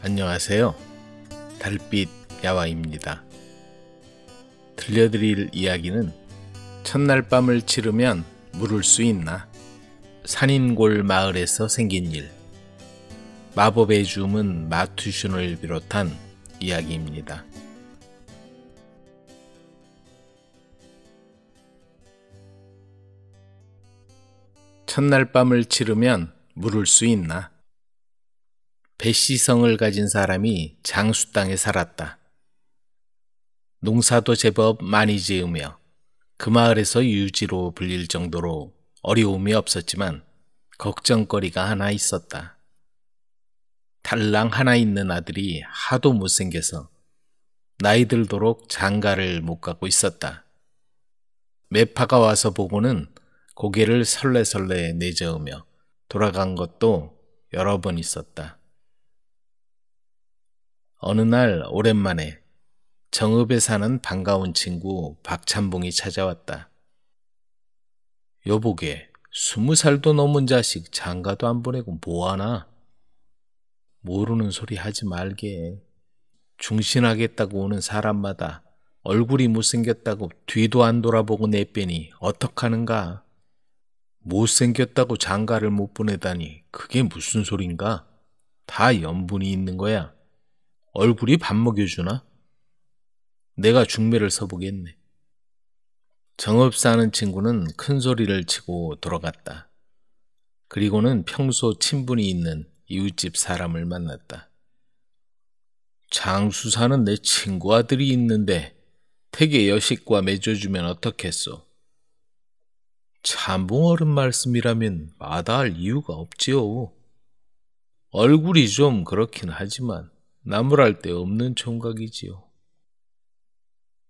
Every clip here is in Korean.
안녕하세요. 달빛 야와입니다. 들려드릴 이야기는 첫날 밤을 치르면 물을 수 있나? 산인골 마을에서 생긴 일. 마법의 줌은 마투슌을 비롯한 이야기입니다. 첫날 밤을 치르면 물을 수 있나? 배시성을 가진 사람이 장수 땅에 살았다. 농사도 제법 많이 지으며 그 마을에서 유지로 불릴 정도로 어려움이 없었지만 걱정거리가 하나 있었다. 달랑 하나 있는 아들이 하도 못생겨서 나이 들도록 장가를 못 가고 있었다. 매파가 와서 보고는 고개를 설레설레 내저으며 돌아간 것도 여러 번 있었다. 어느 날 오랜만에 정읍에 사는 반가운 친구 박찬봉이 찾아왔다. 여보게, 스무 살도 넘은 자식 장가도 안 보내고 뭐하나? 모르는 소리 하지 말게. 중신하겠다고 오는 사람마다 얼굴이 못생겼다고 뒤도 안 돌아보고 내빼니 어떡하는가? 못생겼다고 장가를 못 보내다니 그게 무슨 소린가? 다 연분이 있는 거야. 얼굴이 밥 먹여주나? 내가 중매를 서보겠네. 정읍사는 친구는 큰 소리를 치고 돌아갔다. 그리고는 평소 친분이 있는 이웃집 사람을 만났다. 장수사는 내 친구 아들이 있는데 택계 여식과 맺어주면 어떻겠소? 참봉 어른 말씀이라면 마다할 이유가 없지요. 얼굴이 좀 그렇긴 하지만 나무랄 데 없는 총각이지요.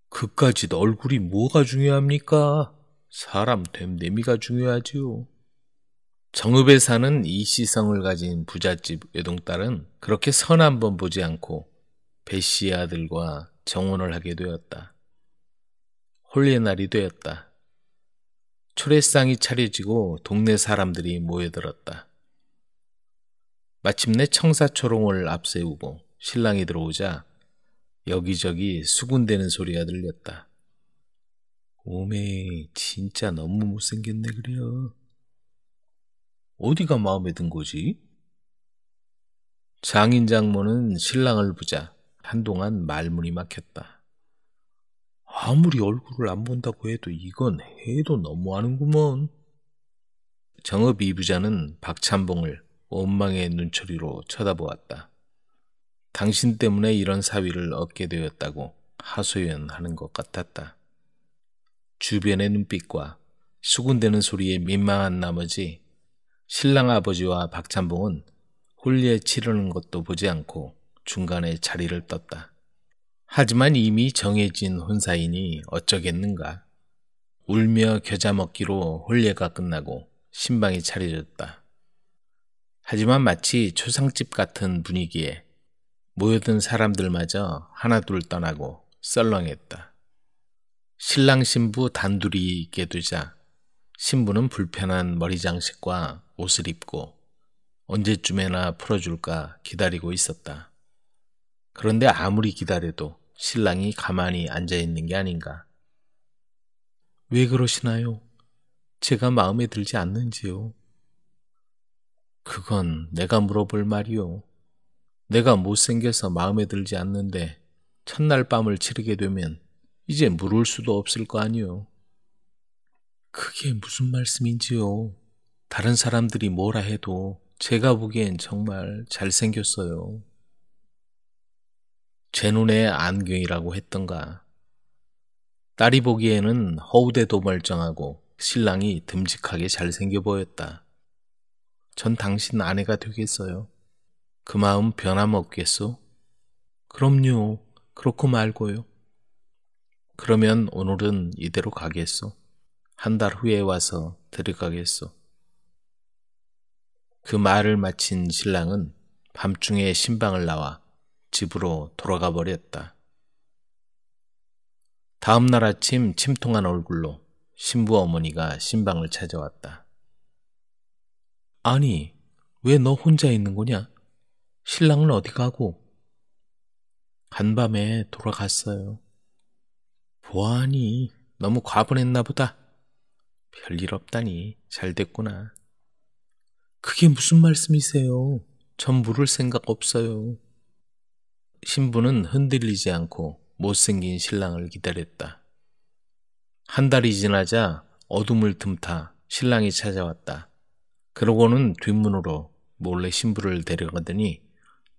그까지도 얼굴이 뭐가 중요합니까? 사람 됨내미가 중요하지요. 정읍에 사는 이시성을 가진 부잣집 외동딸은 그렇게 선한번 보지 않고 배 씨의 아들과 정혼을 하게 되었다. 홀례 날이 되었다. 초례상이 차려지고 동네 사람들이 모여들었다. 마침내 청사초롱을 앞세우고 신랑이 들어오자 여기저기 수군대는 소리가 들렸다. 오메, 진짜 너무 못생겼네, 그래요. 어디가 마음에 든 거지? 장인 장모는 신랑을 보자 한동안 말문이 막혔다. 아무리 얼굴을 안 본다고 해도 이건 해도 너무하는구먼. 정읍 이부자는 박찬봉을 원망의 눈초리로 쳐다보았다. 당신 때문에 이런 사위를 얻게 되었다고 하소연하는 것 같았다. 주변의 눈빛과 수군대는 소리에 민망한 나머지 신랑 아버지와 박찬봉은 홀리에 치르는 것도 보지 않고 중간에 자리를 떴다. 하지만 이미 정해진 혼사이니 어쩌겠는가. 울며 겨자 먹기로 홀례가 끝나고 신방이 차려졌다. 하지만 마치 초상집 같은 분위기에 모여든 사람들마저 하나둘 떠나고 썰렁했다. 신랑 신부 단둘이 있게 두자 신부는 불편한 머리 장식과 옷을 입고 언제쯤에나 풀어줄까 기다리고 있었다. 그런데 아무리 기다려도 신랑이 가만히 앉아 있는 게 아닌가. 왜 그러시나요? 제가 마음에 들지 않는지요? 그건 내가 물어볼 말이요. 내가 못생겨서 마음에 들지 않는데 첫날 밤을 치르게 되면 이제 물을 수도 없을 거 아니요. 그게 무슨 말씀인지요? 다른 사람들이 뭐라 해도 제가 보기엔 정말 잘생겼어요. 제 눈에 안경이라고 했던가. 딸이 보기에는 허우대도 멀쩡하고 신랑이 듬직하게 잘생겨 보였다. 전 당신 아내가 되겠어요. 그 마음 변함없겠소? 그럼요. 그렇고 말고요. 그러면 오늘은 이대로 가겠소. 한 달 후에 와서 들어가겠소. 그 말을 마친 신랑은 밤중에 신방을 나와 집으로 돌아가 버렸다. 다음 날 아침 침통한 얼굴로 신부 어머니가 신방을 찾아왔다. 아니, 왜 너 혼자 있는 거냐? 신랑은 어디 가고? 간밤에 돌아갔어요. 보아하니 너무 과분했나 보다. 별일 없다니 잘 됐구나. 그게 무슨 말씀이세요? 전 물을 생각 없어요. 신부는 흔들리지 않고 못생긴 신랑을 기다렸다. 한 달이 지나자 어둠을 틈타 신랑이 찾아왔다. 그러고는 뒷문으로 몰래 신부를 데려가더니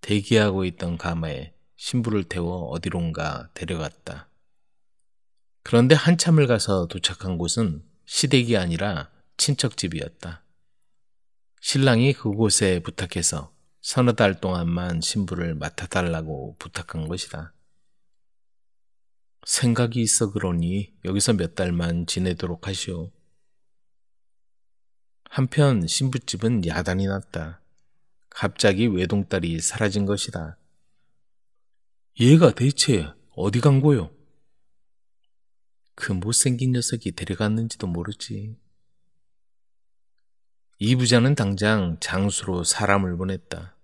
대기하고 있던 가마에 신부를 태워 어디론가 데려갔다. 그런데 한참을 가서 도착한 곳은 시댁이 아니라 친척집이었다. 신랑이 그곳에 부탁해서 서너 달 동안만 신부를 맡아달라고 부탁한 것이다. 생각이 있어 그러니 여기서 몇 달만 지내도록 하시오. 한편 신부집은 야단이 났다. 갑자기 외동딸이 사라진 것이다. 얘가 대체 어디 간 거요? 그 못생긴 녀석이 데려갔는지도 모르지. 이 부자는 당장 장수로 사람을 보냈다.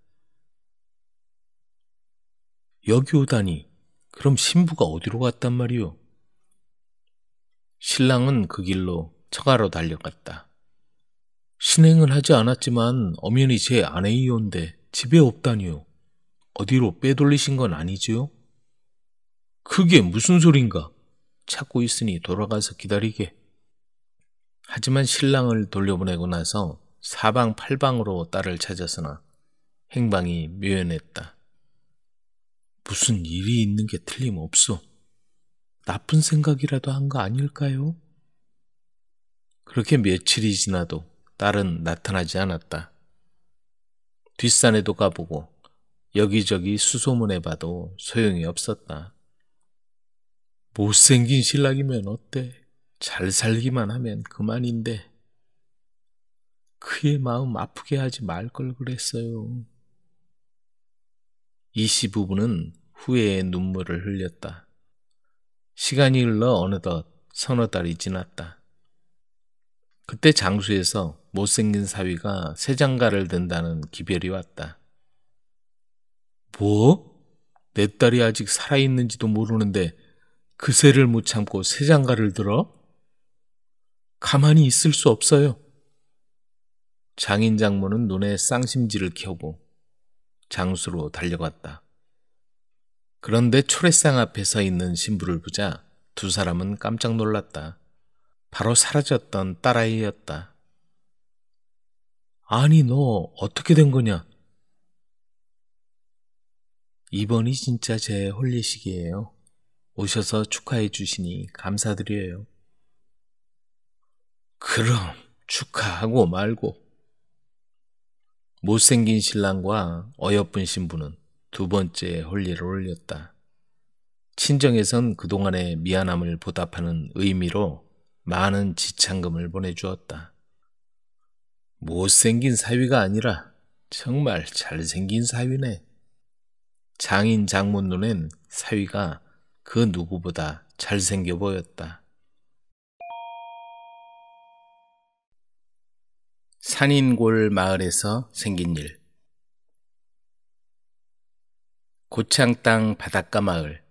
여기 오다니, 그럼 신부가 어디로 갔단 말이오? 신랑은 그 길로 처가로 달려갔다. 신행을 하지 않았지만 엄연히 제 아내이온데 집에 없다니요. 어디로 빼돌리신 건 아니지요? 그게 무슨 소린가? 찾고 있으니 돌아가서 기다리게. 하지만 신랑을 돌려보내고 나서 사방팔방으로 딸을 찾았으나 행방이 묘연했다. 무슨 일이 있는 게 틀림없어. 나쁜 생각이라도 한 거 아닐까요? 그렇게 며칠이 지나도 딸은 나타나지 않았다. 뒷산에도 가보고 여기저기 수소문해 봐도 소용이 없었다. 못생긴 신랑이면 어때? 잘 살기만 하면 그만인데. 그의 마음 아프게 하지 말 걸 그랬어요. 이씨 부부는 후회의 눈물을 흘렸다. 시간이 흘러 어느덧 서너 달이 지났다. 그때 장수에서 못생긴 사위가 세장가를 든다는 기별이 왔다. 뭐? 내 딸이 아직 살아있는지도 모르는데 그새를 못 참고 세장가를 들어? 가만히 있을 수 없어요. 장인 장모는 눈에 쌍심지를 켜고 장수로 달려갔다. 그런데 초래상 앞에 서 있는 신부를 보자 두 사람은 깜짝 놀랐다. 바로 사라졌던 딸아이였다. 아니, 너 어떻게 된 거냐? 이번이 진짜 제 홀례식이에요. 오셔서 축하해 주시니 감사드려요. 그럼 축하하고 말고. 못생긴 신랑과 어여쁜 신부는 두 번째 홀례를 올렸다. 친정에선 그동안의 미안함을 보답하는 의미로 많은 지참금을 보내주었다. 못생긴 사위가 아니라 정말 잘생긴 사위네. 장인 장문 눈엔 사위가 그 누구보다 잘생겨 보였다. 산인골 마을에서 생긴 일 고창 땅 바닷가 마을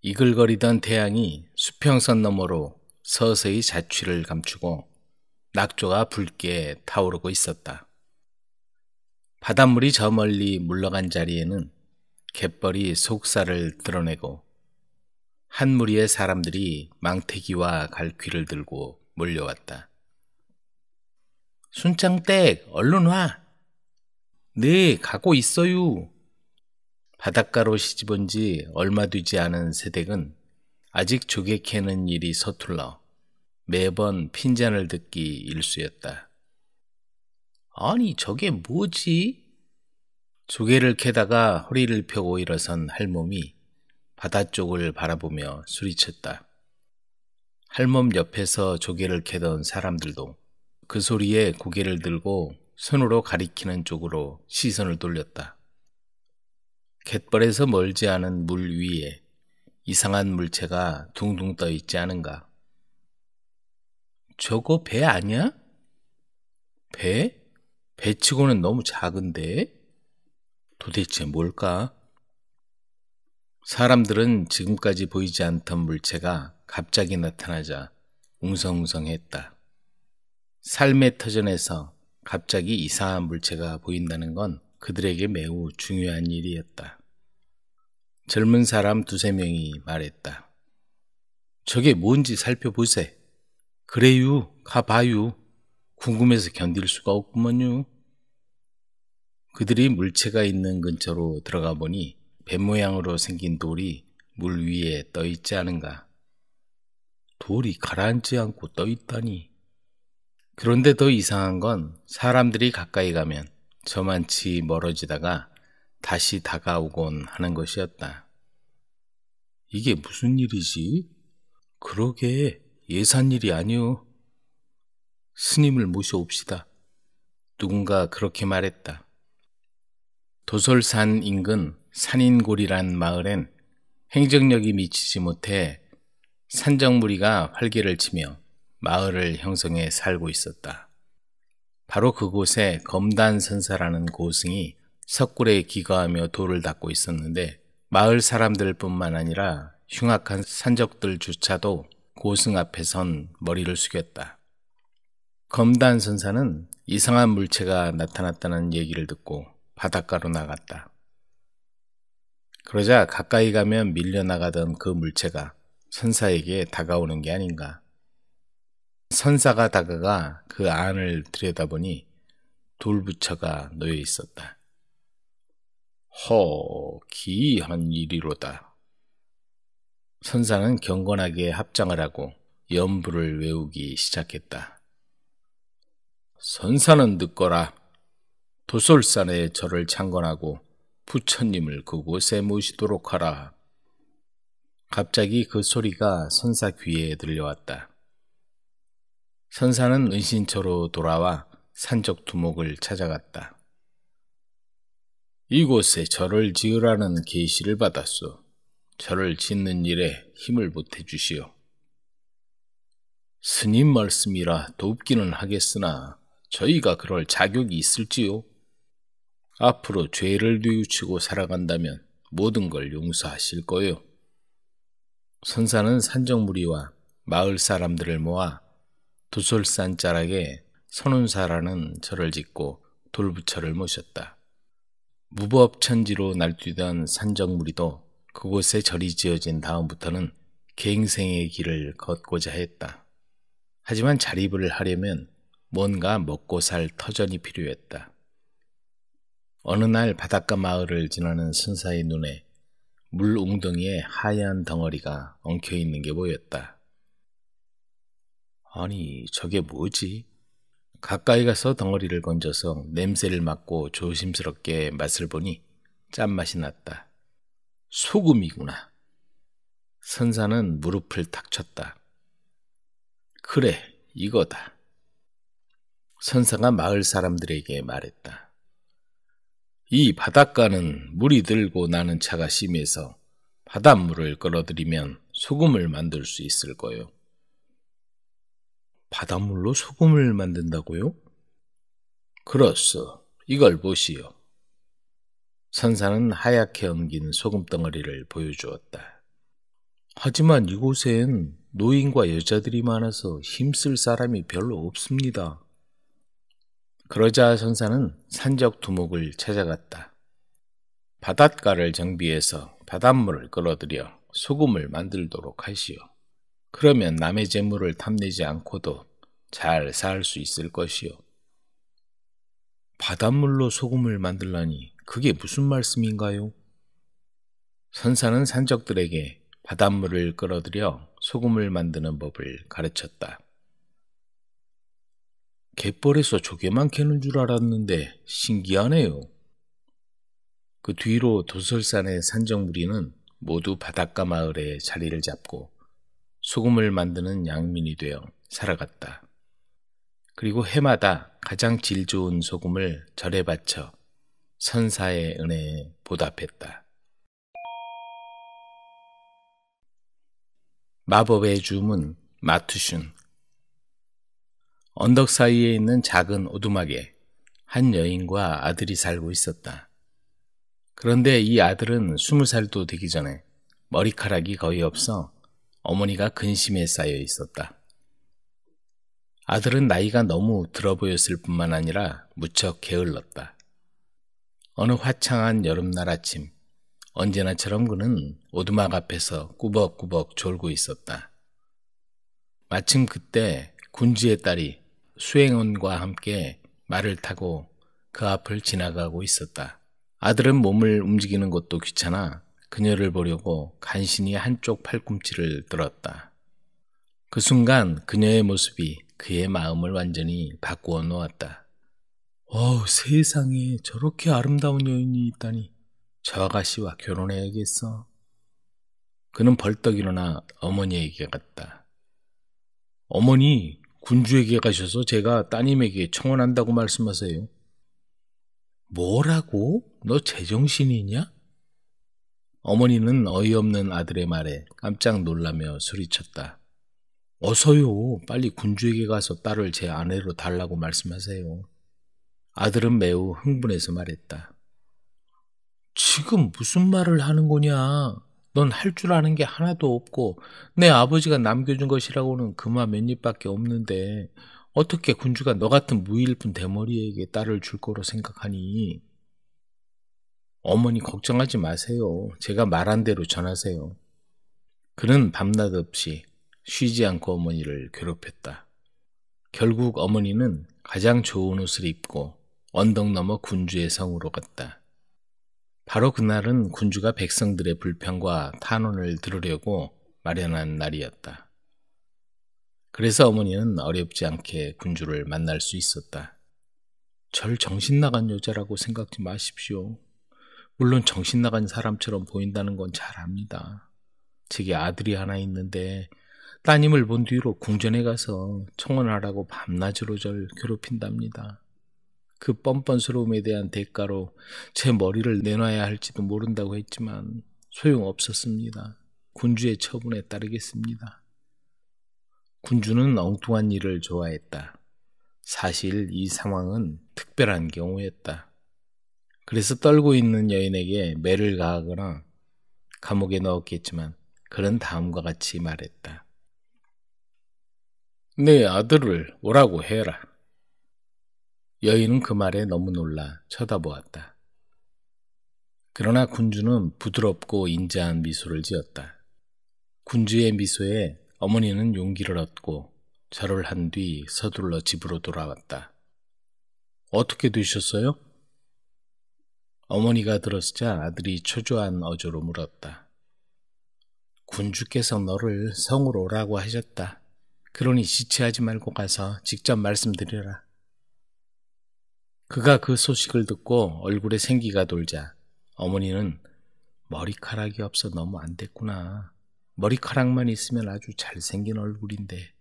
이글거리던 태양이 수평선 너머로 서서히 자취를 감추고 낙조가 붉게 타오르고 있었다. 바닷물이 저 멀리 물러간 자리에는 갯벌이 속살을 드러내고 한 무리의 사람들이 망태기와 갈퀴를 들고 몰려왔다. 순창댁 얼른 와. 네 가고 있어요. 바닷가로 시집온 지 얼마 되지 않은 새댁은 아직 조개캐는 일이 서툴러 매번 핀잔을 듣기 일쑤였다. 아니 저게 뭐지? 조개를 캐다가 허리를 펴고 일어선 할멈이 바다 쪽을 바라보며 수리쳤다 할멈 옆에서 조개를 캐던 사람들도 그 소리에 고개를 들고 손으로 가리키는 쪽으로 시선을 돌렸다. 갯벌에서 멀지 않은 물 위에 이상한 물체가 둥둥 떠 있지 않은가? 저거 배 아니야? 배? 배치고는 너무 작은데? 도대체 뭘까? 사람들은 지금까지 보이지 않던 물체가 갑자기 나타나자 웅성웅성했다. 삶의 터전에서 갑자기 이상한 물체가 보인다는 건 그들에게 매우 중요한 일이었다. 젊은 사람 두세 명이 말했다. 저게 뭔지 살펴보세. 그래유, 가봐유. 궁금해서 견딜 수가 없구먼요. 그들이 물체가 있는 근처로 들어가 보니 뱀 모양으로 생긴 돌이 물 위에 떠 있지 않은가. 돌이 가라앉지 않고 떠 있다니. 그런데 더 이상한 건 사람들이 가까이 가면 저만치 멀어지다가 다시 다가오곤 하는 것이었다. 이게 무슨 일이지? 그러게 예산 일이 아니오. 스님을 모셔옵시다. 누군가 그렇게 말했다. 도설산 인근 산인골이란 마을엔 행정력이 미치지 못해 산정무리가 활개를 치며 마을을 형성해 살고 있었다. 바로 그곳에 검단선사라는 고승이 석굴에 기거하며 돌을 닦고 있었는데 마을 사람들뿐만 아니라 흉악한 산적들조차도 고승 앞에 선 머리를 숙였다. 검단 선사는 이상한 물체가 나타났다는 얘기를 듣고 바닷가로 나갔다. 그러자 가까이 가면 밀려나가던 그 물체가 선사에게 다가오는 게 아닌가. 선사가 다가가 그 안을 들여다보니 돌부처가 놓여 있었다. 허, 기이한 일이로다. 선사는 경건하게 합장을 하고 연부를 외우기 시작했다. 선사는 듣거라. 도솔산에 저를 창건하고 부처님을 그곳에 모시도록 하라. 갑자기 그 소리가 선사 귀에 들려왔다. 선사는 은신처로 돌아와 산적 두목을 찾아갔다. 이곳에 절을 지으라는 계시를 받았소. 절을 짓는 일에 힘을 보태 주시오. 스님 말씀이라 돕기는 하겠으나 저희가 그럴 자격이 있을지요? 앞으로 죄를 뉘우치고 살아간다면 모든 걸 용서하실 거요. 선사는 산정무리와 마을 사람들을 모아 두솔산 자락에 선운사라는 절을 짓고 돌부처를 모셨다. 무법천지로 날뛰던 산적무리도 그곳에 절이 지어진 다음부터는 개 갱생의 길을 걷고자 했다. 하지만 자립을 하려면 뭔가 먹고 살 터전이 필요했다. 어느 날 바닷가 마을을 지나는 순사의 눈에 물 웅덩이에 하얀 덩어리가 엉켜 있는 게 보였다. 아니, 저게 뭐지? 가까이 가서 덩어리를 건져서 냄새를 맡고 조심스럽게 맛을 보니 짠맛이 났다. 소금이구나. 선사는 무릎을 탁 쳤다. 그래, 이거다. 선사가 마을 사람들에게 말했다. 이 바닷가는 물이 들고 나는 차가 심해서 바닷물을 끌어들이면 소금을 만들 수 있을 거요. 바닷물로 소금을 만든다고요? 그렇소. 이걸 보시오. 선사는 하얗게 엉긴 소금 덩어리를 보여주었다. 하지만 이곳엔 노인과 여자들이 많아서 힘쓸 사람이 별로 없습니다. 그러자 선사는 산적 두목을 찾아갔다. 바닷가를 정비해서 바닷물을 끌어들여 소금을 만들도록 하시오. 그러면 남의 재물을 탐내지 않고도 잘 살 수 있을 것이요. 바닷물로 소금을 만들라니 그게 무슨 말씀인가요? 선사는 산적들에게 바닷물을 끌어들여 소금을 만드는 법을 가르쳤다. 갯벌에서 조개만 캐는 줄 알았는데 신기하네요. 그 뒤로 도설산의 산정무리는 모두 바닷가 마을에 자리를 잡고 소금을 만드는 양민이 되어 살아갔다. 그리고 해마다 가장 질 좋은 소금을 절에 바쳐 선사의 은혜에 보답했다. 마법의 줌은 마투슌. 언덕 사이에 있는 작은 오두막에 한 여인과 아들이 살고 있었다. 그런데 이 아들은 스무 살도 되기 전에 머리카락이 거의 없어 어머니가 근심에 쌓여 있었다. 아들은 나이가 너무 들어 보였을 뿐만 아니라 무척 게을렀다. 어느 화창한 여름날 아침, 언제나처럼 그는 오두막 앞에서 꾸벅꾸벅 졸고 있었다. 마침 그때 군주의 딸이 수행원과 함께 말을 타고 그 앞을 지나가고 있었다. 아들은 몸을 움직이는 것도 귀찮아 그녀를 보려고 간신히 한쪽 팔꿈치를 들었다. 그 순간 그녀의 모습이 그의 마음을 완전히 바꾸어 놓았다. 어우, 세상에 저렇게 아름다운 여인이 있다니. 저 아가씨와 결혼해야겠어. 그는 벌떡 일어나 어머니에게 갔다. 어머니, 군주에게 가셔서 제가 따님에게 청혼한다고 말씀하세요. 뭐라고? 너 제정신이냐? 어머니는 어이없는 아들의 말에 깜짝 놀라며 소리쳤다. 어서요. 빨리 군주에게 가서 딸을 제 아내로 달라고 말씀하세요. 아들은 매우 흥분해서 말했다. 지금 무슨 말을 하는 거냐? 넌 할 줄 아는 게 하나도 없고 내 아버지가 남겨준 것이라고는 그마 몇 입밖에 없는데 어떻게 군주가 너 같은 무일푼 대머리에게 딸을 줄 거로 생각하니? 어머니 걱정하지 마세요. 제가 말한 대로 전하세요. 그는 밤낮 없이 쉬지 않고 어머니를 괴롭혔다. 결국 어머니는 가장 좋은 옷을 입고 언덕 넘어 군주의 성으로 갔다. 바로 그날은 군주가 백성들의 불평과 탄원을 들으려고 마련한 날이었다. 그래서 어머니는 어렵지 않게 군주를 만날 수 있었다. 절 정신 나간 여자라고 생각지 마십시오. 물론 정신 나간 사람처럼 보인다는 건 잘 압니다. 제게 아들이 하나 있는데 따님을 본 뒤로 궁전에 가서 청원하라고 밤낮으로 절 괴롭힌답니다. 그 뻔뻔스러움에 대한 대가로 제 머리를 내놔야 할지도 모른다고 했지만 소용없었습니다. 군주의 처분에 따르겠습니다. 군주는 엉뚱한 일을 좋아했다. 사실 이 상황은 특별한 경우였다. 그래서 떨고 있는 여인에게 매를 가하거나 감옥에 넣었겠지만 그런 다음과 같이 말했다. 내 네 아들을 오라고 해라. 여인은 그 말에 너무 놀라 쳐다보았다. 그러나 군주는 부드럽고 인자한 미소를 지었다. 군주의 미소에 어머니는 용기를 얻고 절을 한 뒤 서둘러 집으로 돌아왔다. 어떻게 되셨어요? 어머니가 들었자 아들이 초조한 어조로 물었다. 군주께서 너를 성으로 오라고 하셨다. 그러니 지체하지 말고 가서 직접 말씀드려라. 그가 그 소식을 듣고 얼굴에 생기가 돌자 어머니는 머리카락이 없어 너무 안 됐구나. 머리카락만 있으면 아주 잘생긴 얼굴인데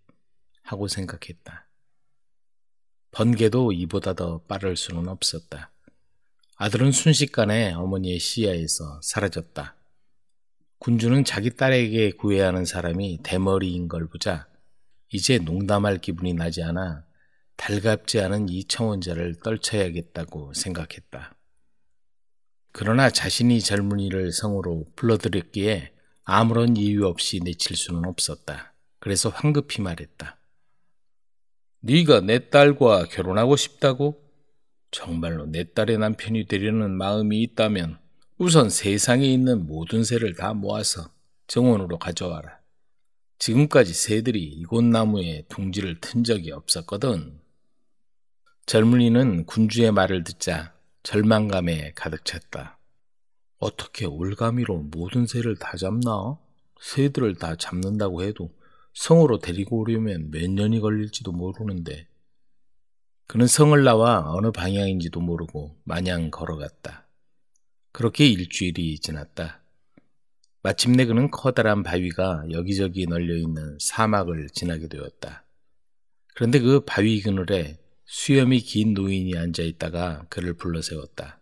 하고 생각했다. 번개도 이보다 더 빠를 수는 없었다. 아들은 순식간에 어머니의 시야에서 사라졌다. 군주는 자기 딸에게 구해야 하는 사람이 대머리인 걸 보자 이제 농담할 기분이 나지 않아 달갑지 않은 이 청원자를 떨쳐야겠다고 생각했다. 그러나 자신이 젊은이를 성으로 불러들였기에 아무런 이유 없이 내칠 수는 없었다. 그래서 황급히 말했다. 네가 내 딸과 결혼하고 싶다고? 정말로 내 딸의 남편이 되려는 마음이 있다면 우선 세상에 있는 모든 새를 다 모아서 정원으로 가져와라. 지금까지 새들이 이곳 나무에 둥지를 튼 적이 없었거든. 젊은이는 군주의 말을 듣자 절망감에 가득 찼다. 어떻게 올가미로 모든 새를 다 잡나? 새들을 다 잡는다고 해도 성으로 데리고 오려면 몇 년이 걸릴지도 모르는데 그는 성을 나와 어느 방향인지도 모르고 마냥 걸어갔다. 그렇게 일주일이 지났다. 마침내 그는 커다란 바위가 여기저기 널려있는 사막을 지나게 되었다. 그런데 그 바위 그늘에 수염이 긴 노인이 앉아 있다가 그를 불러 세웠다.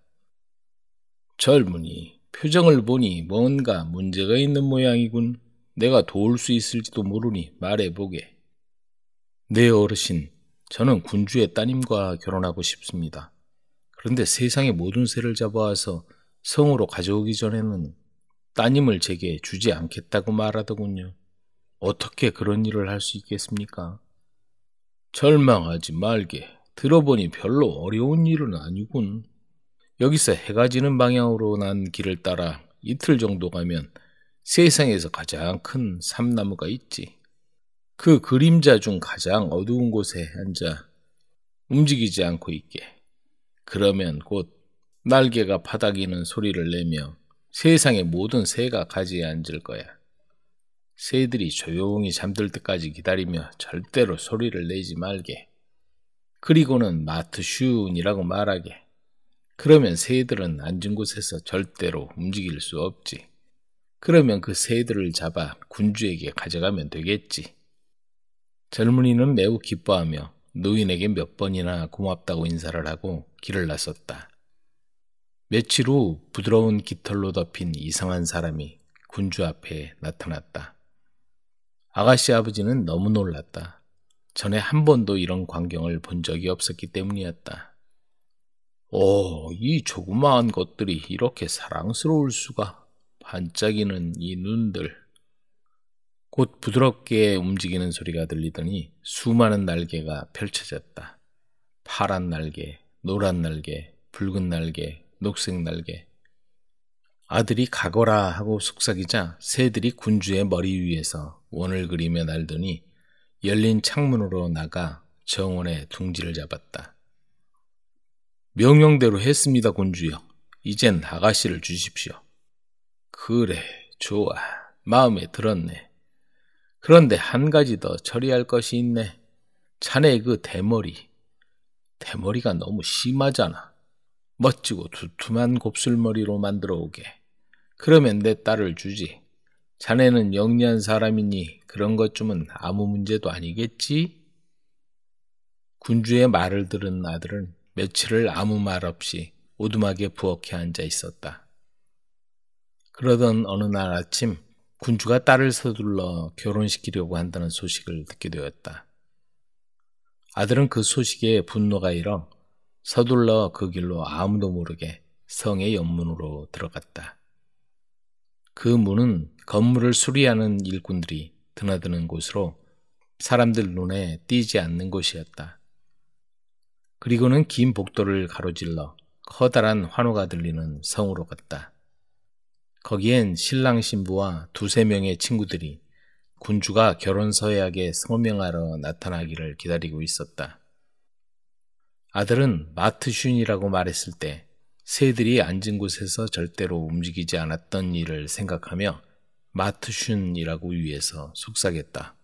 젊은이, 표정을 보니 뭔가 문제가 있는 모양이군. 내가 도울 수 있을지도 모르니 말해보게. 네, 어르신. 저는 군주의 따님과 결혼하고 싶습니다. 그런데 세상의 모든 새를 잡아와서 성으로 가져오기 전에는 따님을 제게 주지 않겠다고 말하더군요. 어떻게 그런 일을 할 수 있겠습니까? 절망하지 말게. 들어보니 별로 어려운 일은 아니군. 여기서 해가 지는 방향으로 난 길을 따라 이틀 정도 가면 세상에서 가장 큰 삼나무가 있지. 그 그림자 중 가장 어두운 곳에 앉아 움직이지 않고 있게. 그러면 곧 날개가 바닥이는 소리를 내며 세상의 모든 새가 가지에 앉을 거야. 새들이 조용히 잠들 때까지 기다리며 절대로 소리를 내지 말게. 그리고는 마트 슈운이라고 말하게. 그러면 새들은 앉은 곳에서 절대로 움직일 수 없지. 그러면 그 새들을 잡아 군주에게 가져가면 되겠지. 젊은이는 매우 기뻐하며 노인에게 몇 번이나 고맙다고 인사를 하고 길을 나섰다. 며칠 후 부드러운 깃털로 덮인 이상한 사람이 군주 앞에 나타났다. 아가씨 아버지는 너무 놀랐다. 전에 한 번도 이런 광경을 본 적이 없었기 때문이었다. 오, 어, 이 조그마한 것들이 이렇게 사랑스러울 수가. 반짝이는 이 눈들. 곧 부드럽게 움직이는 소리가 들리더니 수많은 날개가 펼쳐졌다. 파란 날개, 노란 날개, 붉은 날개, 녹색 날개. 아들이 가거라 하고 속삭이자 새들이 군주의 머리 위에서 원을 그리며 날더니 열린 창문으로 나가 정원의 둥지를 잡았다. 명령대로 했습니다, 군주여. 이젠 아가씨를 주십시오. 그래, 좋아. 마음에 들었네. 그런데 한 가지 더 처리할 것이 있네. 자네 그 대머리. 대머리가 너무 심하잖아. 멋지고 두툼한 곱슬머리로 만들어 오게. 그러면 내 딸을 주지. 자네는 영리한 사람이니 그런 것쯤은 아무 문제도 아니겠지? 군주의 말을 들은 아들은 며칠을 아무 말 없이 오두막에 부엌에 앉아 있었다. 그러던 어느 날 아침 군주가 딸을 서둘러 결혼시키려고 한다는 소식을 듣게 되었다. 아들은 그 소식에 분노가 일어 서둘러 그 길로 아무도 모르게 성의 연문으로 들어갔다. 그 문은 건물을 수리하는 일꾼들이 드나드는 곳으로 사람들 눈에 띄지 않는 곳이었다. 그리고는 긴 복도를 가로질러 커다란 환호가 들리는 성으로 갔다. 거기엔 신랑 신부와 두세 명의 친구들이 군주가 결혼 서약에 서명하러 나타나기를 기다리고 있었다. 아들은 마트슌이라고 말했을 때 새들이 앉은 곳에서 절대로 움직이지 않았던 일을 생각하며 마트슌이라고 위해서 속삭였다.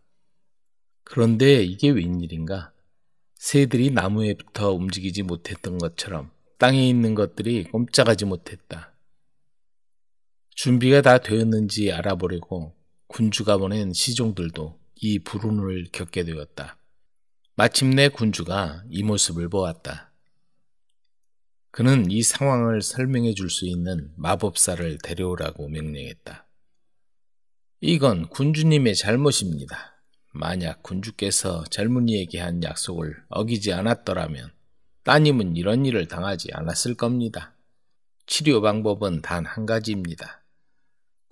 그런데 이게 웬일인가? 새들이 나무에 붙어 움직이지 못했던 것처럼 땅에 있는 것들이 꼼짝하지 못했다. 준비가 다 되었는지 알아보려고 군주가 보낸 시종들도 이 불운을 겪게 되었다. 마침내 군주가 이 모습을 보았다. 그는 이 상황을 설명해 줄 수 있는 마법사를 데려오라고 명령했다. 이건 군주님의 잘못입니다. 만약 군주께서 젊은이에게 한 약속을 어기지 않았더라면 따님은 이런 일을 당하지 않았을 겁니다. 치료 방법은 단 한 가지입니다.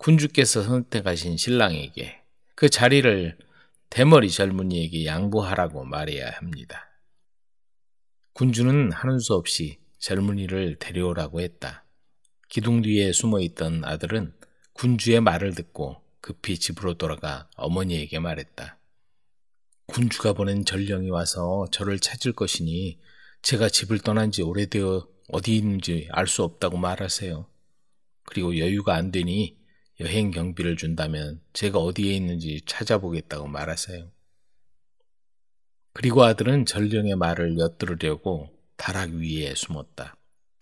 군주께서 선택하신 신랑에게 그 자리를 대머리 젊은이에게 양보하라고 말해야 합니다. 군주는 하는 수 없이 젊은이를 데려오라고 했다. 기둥 뒤에 숨어 있던 아들은 군주의 말을 듣고 급히 집으로 돌아가 어머니에게 말했다. 군주가 보낸 전령이 와서 저를 찾을 것이니 제가 집을 떠난 지 오래되어 어디 있는지 알 수 없다고 말하세요. 그리고 여유가 안 되니 여행 경비를 준다면 제가 어디에 있는지 찾아보겠다고 말하세요. 그리고 아들은 전령의 말을 엿들으려고 다락 위에 숨었다.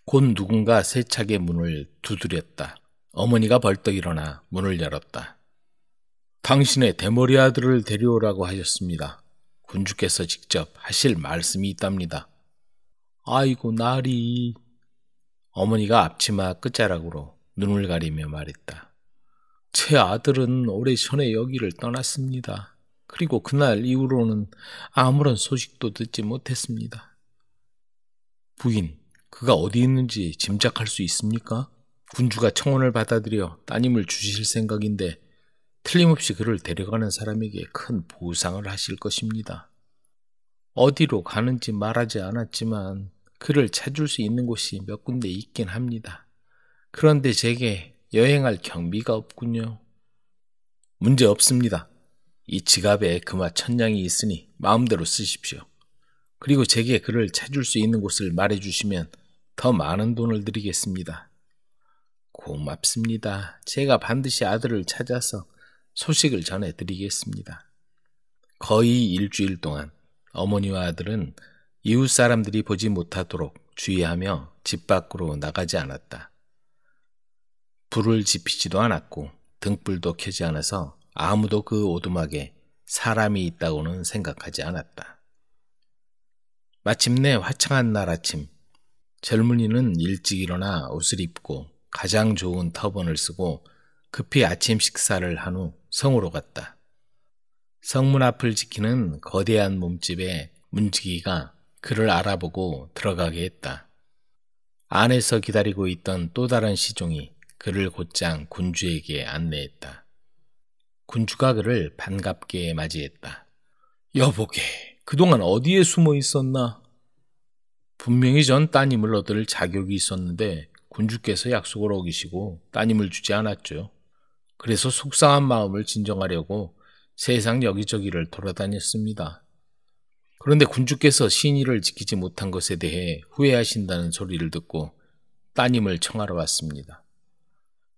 곧 누군가 세차게 문을 두드렸다. 어머니가 벌떡 일어나 문을 열었다. 당신의 대머리 아들을 데려오라고 하셨습니다. 군주께서 직접 하실 말씀이 있답니다. 아이고, 나리. 어머니가 앞치마 끝자락으로 눈을 가리며 말했다. 제 아들은 오래전에 여기를 떠났습니다. 그리고 그날 이후로는 아무런 소식도 듣지 못했습니다. 부인, 그가 어디 있는지 짐작할 수 있습니까? 군주가 청혼을 받아들여 따님을 주실 생각인데 틀림없이 그를 데려가는 사람에게 큰 보상을 하실 것입니다. 어디로 가는지 말하지 않았지만 그를 찾을 수 있는 곳이 몇 군데 있긴 합니다. 그런데 제게 여행할 경비가 없군요. 문제 없습니다. 이 지갑에 그화 천냥이 있으니 마음대로 쓰십시오. 그리고 제게 그를 찾을 수 있는 곳을 말해주시면 더 많은 돈을 드리겠습니다. 고맙습니다. 제가 반드시 아들을 찾아서 소식을 전해드리겠습니다. 거의 일주일 동안 어머니와 아들은 이웃 사람들이 보지 못하도록 주의하며 집 밖으로 나가지 않았다. 불을 지피지도 않았고 등불도 켜지 않아서 아무도 그 오두막에 사람이 있다고는 생각하지 않았다. 마침내 화창한 날 아침, 젊은이는 일찍 일어나 옷을 입고 가장 좋은 터번을 쓰고 급히 아침 식사를 한 후 성으로 갔다. 성문 앞을 지키는 거대한 몸집의 문지기가 그를 알아보고 들어가게 했다. 안에서 기다리고 있던 또 다른 시종이 그를 곧장 군주에게 안내했다. 군주가 그를 반갑게 맞이했다. 여보게, 그동안 어디에 숨어 있었나? 분명히 전 따님을 얻을 자격이 있었는데 군주께서 약속을 어기시고 따님을 주지 않았죠. 그래서 속상한 마음을 진정하려고 세상 여기저기를 돌아다녔습니다. 그런데 군주께서 신의를 지키지 못한 것에 대해 후회하신다는 소리를 듣고 따님을 청하러 왔습니다.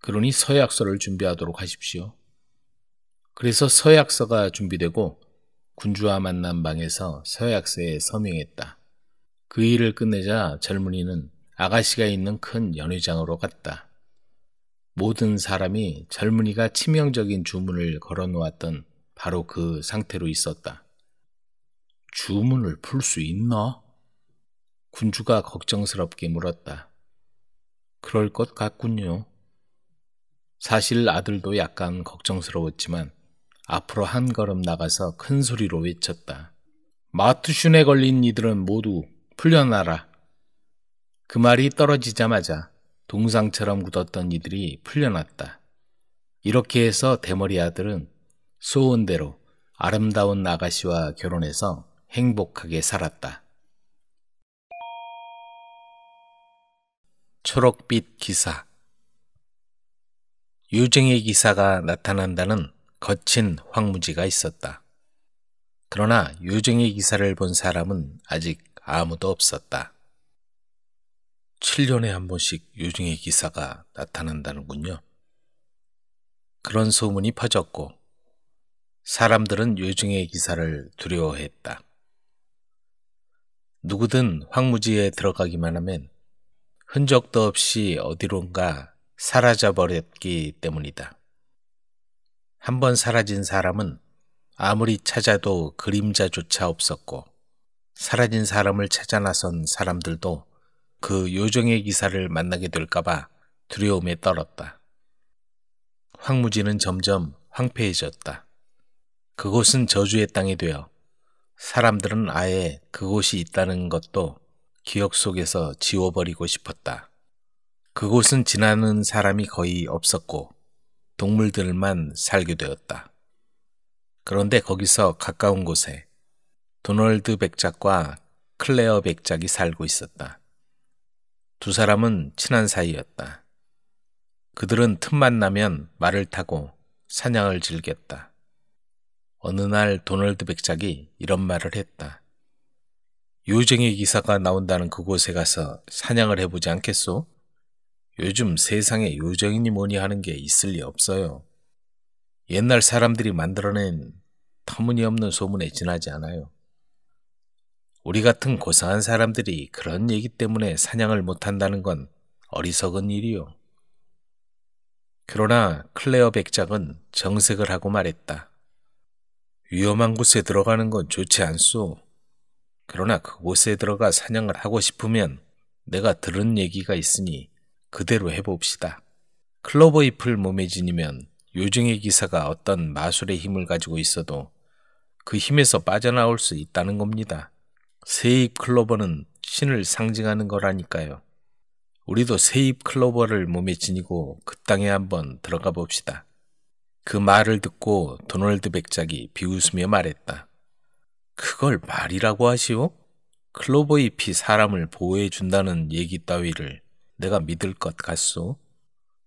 그러니 서약서를 준비하도록 하십시오. 그래서 서약서가 준비되고 군주와 만난 방에서 서약서에 서명했다. 그 일을 끝내자 젊은이는 아가씨가 있는 큰 연회장으로 갔다. 모든 사람이 젊은이가 치명적인 주문을 걸어 놓았던 바로 그 상태로 있었다. 주문을 풀 수 있나? 군주가 걱정스럽게 물었다. 그럴 것 같군요. 사실 아들도 약간 걱정스러웠지만 앞으로 한 걸음 나가서 큰 소리로 외쳤다. 마투슌에 걸린 이들은 모두 풀려나라. 그 말이 떨어지자마자 동상처럼 굳었던 이들이 풀려났다. 이렇게 해서 대머리 아들은 소원대로 아름다운 나가씨와 결혼해서 행복하게 살았다. 초록빛 기사 유증의 기사가 나타난다는 거친 황무지가 있었다. 그러나 유증의 기사를 본 사람은 아직 아무도 없었다. 7년에 한 번씩 유증의 기사가 나타난다는군요. 그런 소문이 퍼졌고 사람들은 유증의 기사를 두려워했다. 누구든 황무지에 들어가기만 하면 흔적도 없이 어디론가 사라져 버렸기 때문이다. 한번 사라진 사람은 아무리 찾아도 그림자조차 없었고 사라진 사람을 찾아 나선 사람들도 그 요정의 기사를 만나게 될까봐 두려움에 떨었다. 황무지는 점점 황폐해졌다. 그곳은 저주의 땅이 되어 사람들은 아예 그곳이 있다는 것도 기억 속에서 지워버리고 싶었다. 그곳은 지나는 사람이 거의 없었고 동물들만 살게 되었다. 그런데 거기서 가까운 곳에 도널드 백작과 클레어 백작이 살고 있었다. 두 사람은 친한 사이였다. 그들은 틈만 나면 말을 타고 사냥을 즐겼다. 어느 날 도널드 백작이 이런 말을 했다. 요정의 기사가 나온다는 그곳에 가서 사냥을 해보지 않겠소? 요즘 세상에 요정이니 뭐니 하는 게 있을 리 없어요. 옛날 사람들이 만들어낸 터무니없는 소문에 지나지 않아요. 우리 같은 고상한 사람들이 그런 얘기 때문에 사냥을 못한다는 건 어리석은 일이요. 그러나 클레어 백작은 정색을 하고 말했다. 위험한 곳에 들어가는 건 좋지 않소. 그러나 그곳에 들어가 사냥을 하고 싶으면 내가 들은 얘기가 있으니 그대로 해봅시다. 클로버 잎을 몸에 지니면 요정의 기사가 어떤 마술의 힘을 가지고 있어도 그 힘에서 빠져나올 수 있다는 겁니다. 세잎 클로버는 신을 상징하는 거라니까요. 우리도 세잎 클로버를 몸에 지니고 그 땅에 한번 들어가 봅시다. 그 말을 듣고 도널드 백작이 비웃으며 말했다. 그걸 말이라고 하시오? 클로버 잎이 사람을 보호해 준다는 얘기 따위를 내가 믿을 것 같소.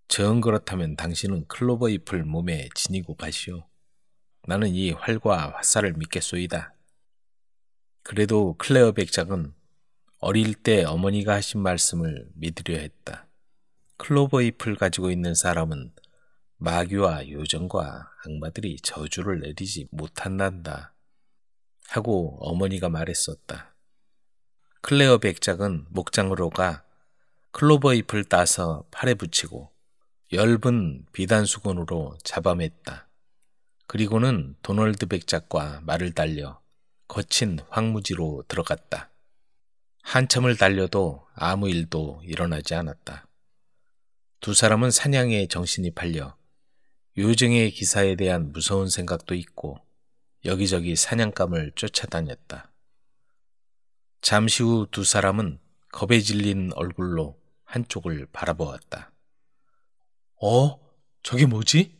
정 그렇다면 당신은 클로버 잎을 몸에 지니고 가시오. 나는 이 활과 화살을 믿겠소이다. 그래도 클레어 백작은 어릴 때 어머니가 하신 말씀을 믿으려 했다. 클로버 잎을 가지고 있는 사람은 마귀와 요정과 악마들이 저주를 내리지 못한단다. 하고 어머니가 말했었다. 클레어 백작은 목장으로 가 클로버 잎을 따서 팔에 붙이고 엷은 비단 수건으로 잡아맸다. 그리고는 도널드 백작과 말을 달려 거친 황무지로 들어갔다. 한참을 달려도 아무 일도 일어나지 않았다. 두 사람은 사냥에 정신이 팔려 요정의 기사에 대한 무서운 생각도 있고 여기저기 사냥감을 쫓아다녔다. 잠시 후 두 사람은 겁에 질린 얼굴로 한쪽을 바라보았다. 어? 저게 뭐지?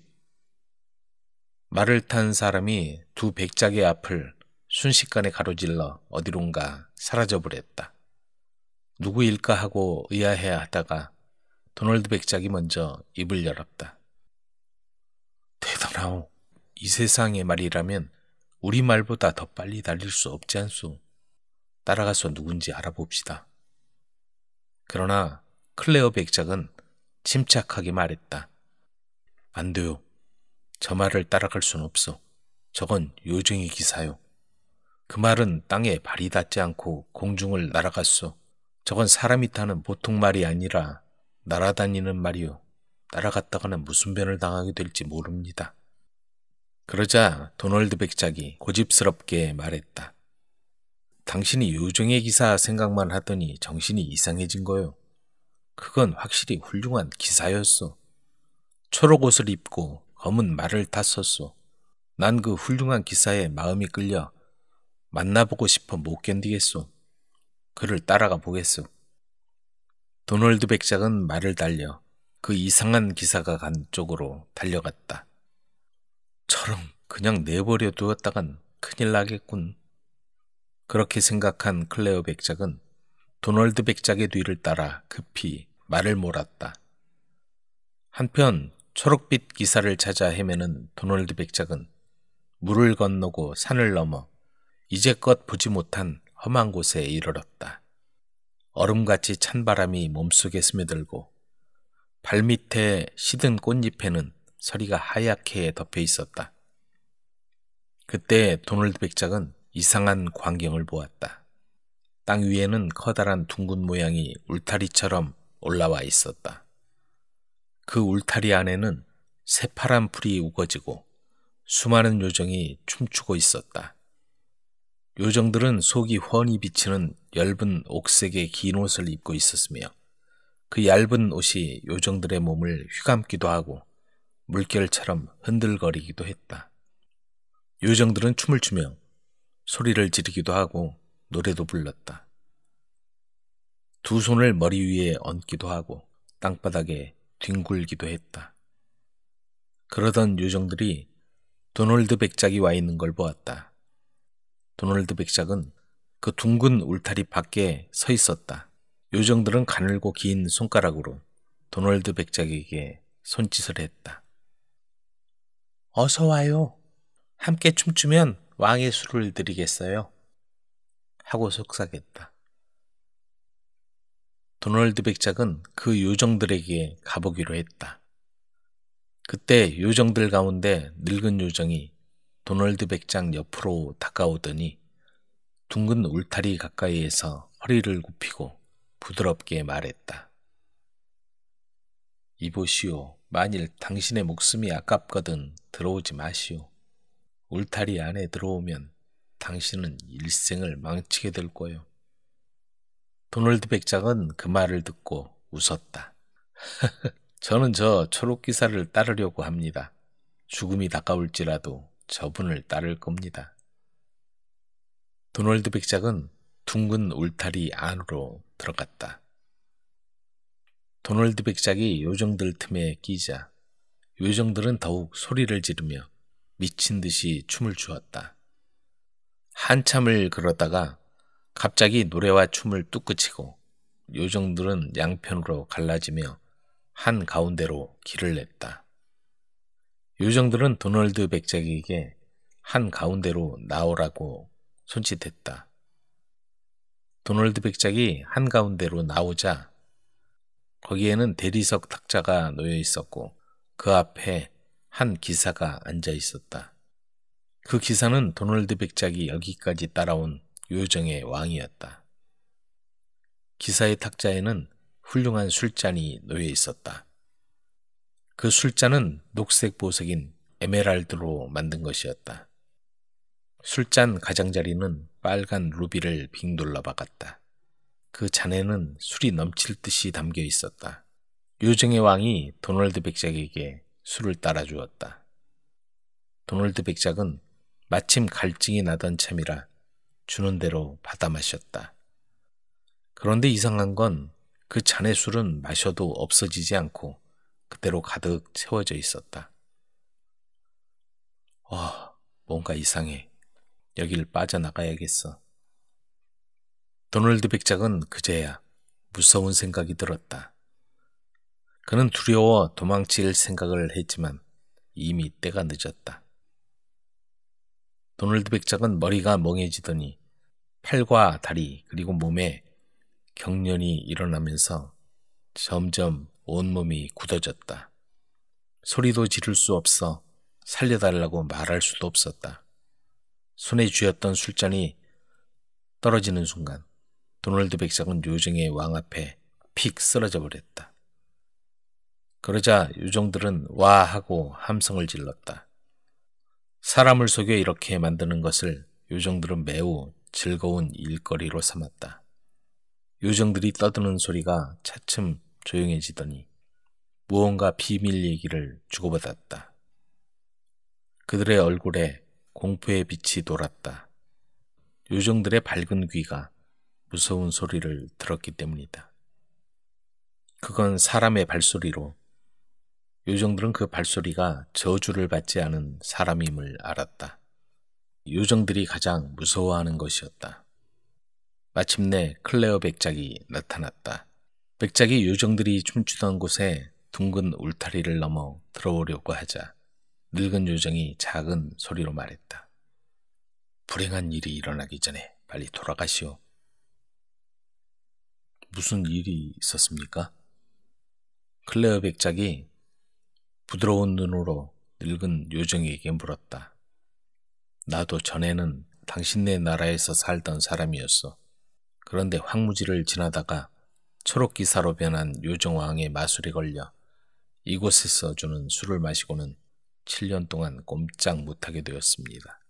말을 탄 사람이 두 백작의 앞을 순식간에 가로질러 어디론가 사라져버렸다. 누구일까 하고 의아해 하다가 도널드 백작이 먼저 입을 열었다. 대단하오. 이 세상의 말이라면 우리 말보다 더 빨리 달릴 수 없지 않소. 따라가서 누군지 알아봅시다. 그러나 클레어 백작은 침착하게 말했다. 안 돼요. 저 말을 따라갈 순 없어. 저건 요정의 기사요. 그 말은 땅에 발이 닿지 않고 공중을 날아갔소. 저건 사람이 타는 보통 말이 아니라 날아다니는 말이요. 날아갔다가는 무슨 변을 당하게 될지 모릅니다. 그러자 도널드 백작이 고집스럽게 말했다. 당신이 요정의 기사 생각만 하더니 정신이 이상해진 거요. 그건 확실히 훌륭한 기사였소. 초록 옷을 입고 검은 말을 탔었소. 난 그 훌륭한 기사에 마음이 끌려 만나보고 싶어 못 견디겠소. 그를 따라가 보겠소. 도널드 백작은 말을 달려 그 이상한 기사가 간 쪽으로 달려갔다. 처럼 그냥 내버려 두었다간 큰일 나겠군. 그렇게 생각한 클레어 백작은 도널드 백작의 뒤를 따라 급히 말을 몰았다. 한편 초록빛 기사를 찾아 헤매는 도널드 백작은 물을 건너고 산을 넘어 이제껏 보지 못한 험한 곳에 이르렀다. 얼음같이 찬 바람이 몸속에 스며들고 발밑에 시든 꽃잎에는 서리가 하얗게 덮여 있었다. 그때 도널드 백작은 이상한 광경을 보았다. 땅 위에는 커다란 둥근 모양이 울타리처럼 올라와 있었다. 그 울타리 안에는 새파란 풀이 우거지고 수많은 요정이 춤추고 있었다. 요정들은 속이 훤히 비치는 얇은 옥색의 긴 옷을 입고 있었으며 그 얇은 옷이 요정들의 몸을 휘감기도 하고 물결처럼 흔들거리기도 했다. 요정들은 춤을 추며 소리를 지르기도 하고 노래도 불렀다. 두 손을 머리 위에 얹기도 하고 땅바닥에 뒹굴기도 했다. 그러던 요정들이 도널드 백작이 와 있는 걸 보았다. 도널드 백작은 그 둥근 울타리 밖에 서 있었다. 요정들은 가늘고 긴 손가락으로 도널드 백작에게 손짓을 했다. 어서 와요. 함께 춤추면 왕의 술을 드리겠어요. 하고 속삭였다. 도널드 백작은 그 요정들에게 가보기로 했다. 그때 요정들 가운데 늙은 요정이 도널드 백작 옆으로 다가오더니 둥근 울타리 가까이에서 허리를 굽히고 부드럽게 말했다. 이보시오. 만일 당신의 목숨이 아깝거든 들어오지 마시오. 울타리 안에 들어오면 당신은 일생을 망치게 될 거요. 도널드 백작은 그 말을 듣고 웃었다. 저는 저 초록기사를 따르려고 합니다. 죽음이 다가올지라도 저분을 따를 겁니다. 도널드 백작은 둥근 울타리 안으로 들어갔다. 도널드 백작이 요정들 틈에 끼자 요정들은 더욱 소리를 지르며 미친 듯이 춤을 추었다. 한참을 그러다가 갑자기 노래와 춤을 뚝그치고 요정들은 양편으로 갈라지며 한 가운데로 길을 냈다. 요정들은 도널드 백작에게 한 가운데로 나오라고 손짓했다. 도널드 백작이 한 가운데로 나오자 거기에는 대리석 탁자가 놓여 있었고 그 앞에 한 기사가 앉아 있었다. 그 기사는 도널드 백작이 여기까지 따라온 요정의 왕이었다. 기사의 탁자에는 훌륭한 술잔이 놓여 있었다. 그 술잔은 녹색 보석인 에메랄드로 만든 것이었다. 술잔 가장자리는 빨간 루비를 빙둘러 박았다. 그 잔에는 술이 넘칠 듯이 담겨 있었다. 요정의 왕이 도널드 백작에게 술을 따라 주었다. 도널드 백작은 마침 갈증이 나던 참이라 주는 대로 받아 마셨다. 그런데 이상한 건 그 잔의 술은 마셔도 없어지지 않고 그대로 가득 채워져 있었다. 어, 뭔가 이상해. 여길 빠져나가야겠어. 도널드 백작은 그제야 무서운 생각이 들었다. 그는 두려워 도망칠 생각을 했지만 이미 때가 늦었다. 도널드 백작은 머리가 멍해지더니 팔과 다리 그리고 몸에 경련이 일어나면서 점점 온몸이 굳어졌다. 소리도 지를 수 없어 살려달라고 말할 수도 없었다. 손에 쥐었던 술잔이 떨어지는 순간 도널드 백작은 요정의 왕 앞에 픽 쓰러져 버렸다. 그러자 요정들은 와 하고 함성을 질렀다. 사람을 속여 이렇게 만드는 것을 요정들은 매우 즐거운 일거리로 삼았다. 요정들이 떠드는 소리가 차츰 조용해지더니 무언가 비밀 얘기를 주고받았다. 그들의 얼굴에 공포의 빛이 돌았다. 요정들의 밝은 귀가 무서운 소리를 들었기 때문이다. 그건 사람의 발소리로 요정들은 그 발소리가 저주를 받지 않은 사람임을 알았다. 요정들이 가장 무서워하는 것이었다. 마침내 클레어 백작이 나타났다. 백작이 요정들이 춤추던 곳에 둥근 울타리를 넘어 들어오려고 하자 늙은 요정이 작은 소리로 말했다. 불행한 일이 일어나기 전에 빨리 돌아가시오. 무슨 일이 있었습니까? 클레어 백작이 부드러운 눈으로 늙은 요정에게 물었다. 나도 전에는 당신네 나라에서 살던 사람이었어. 그런데 황무지를 지나다가 초록기사로 변한 요정왕의 마술에 걸려 이곳에서 주는 술을 마시고는 7년 동안 꼼짝 못하게 되었습니다.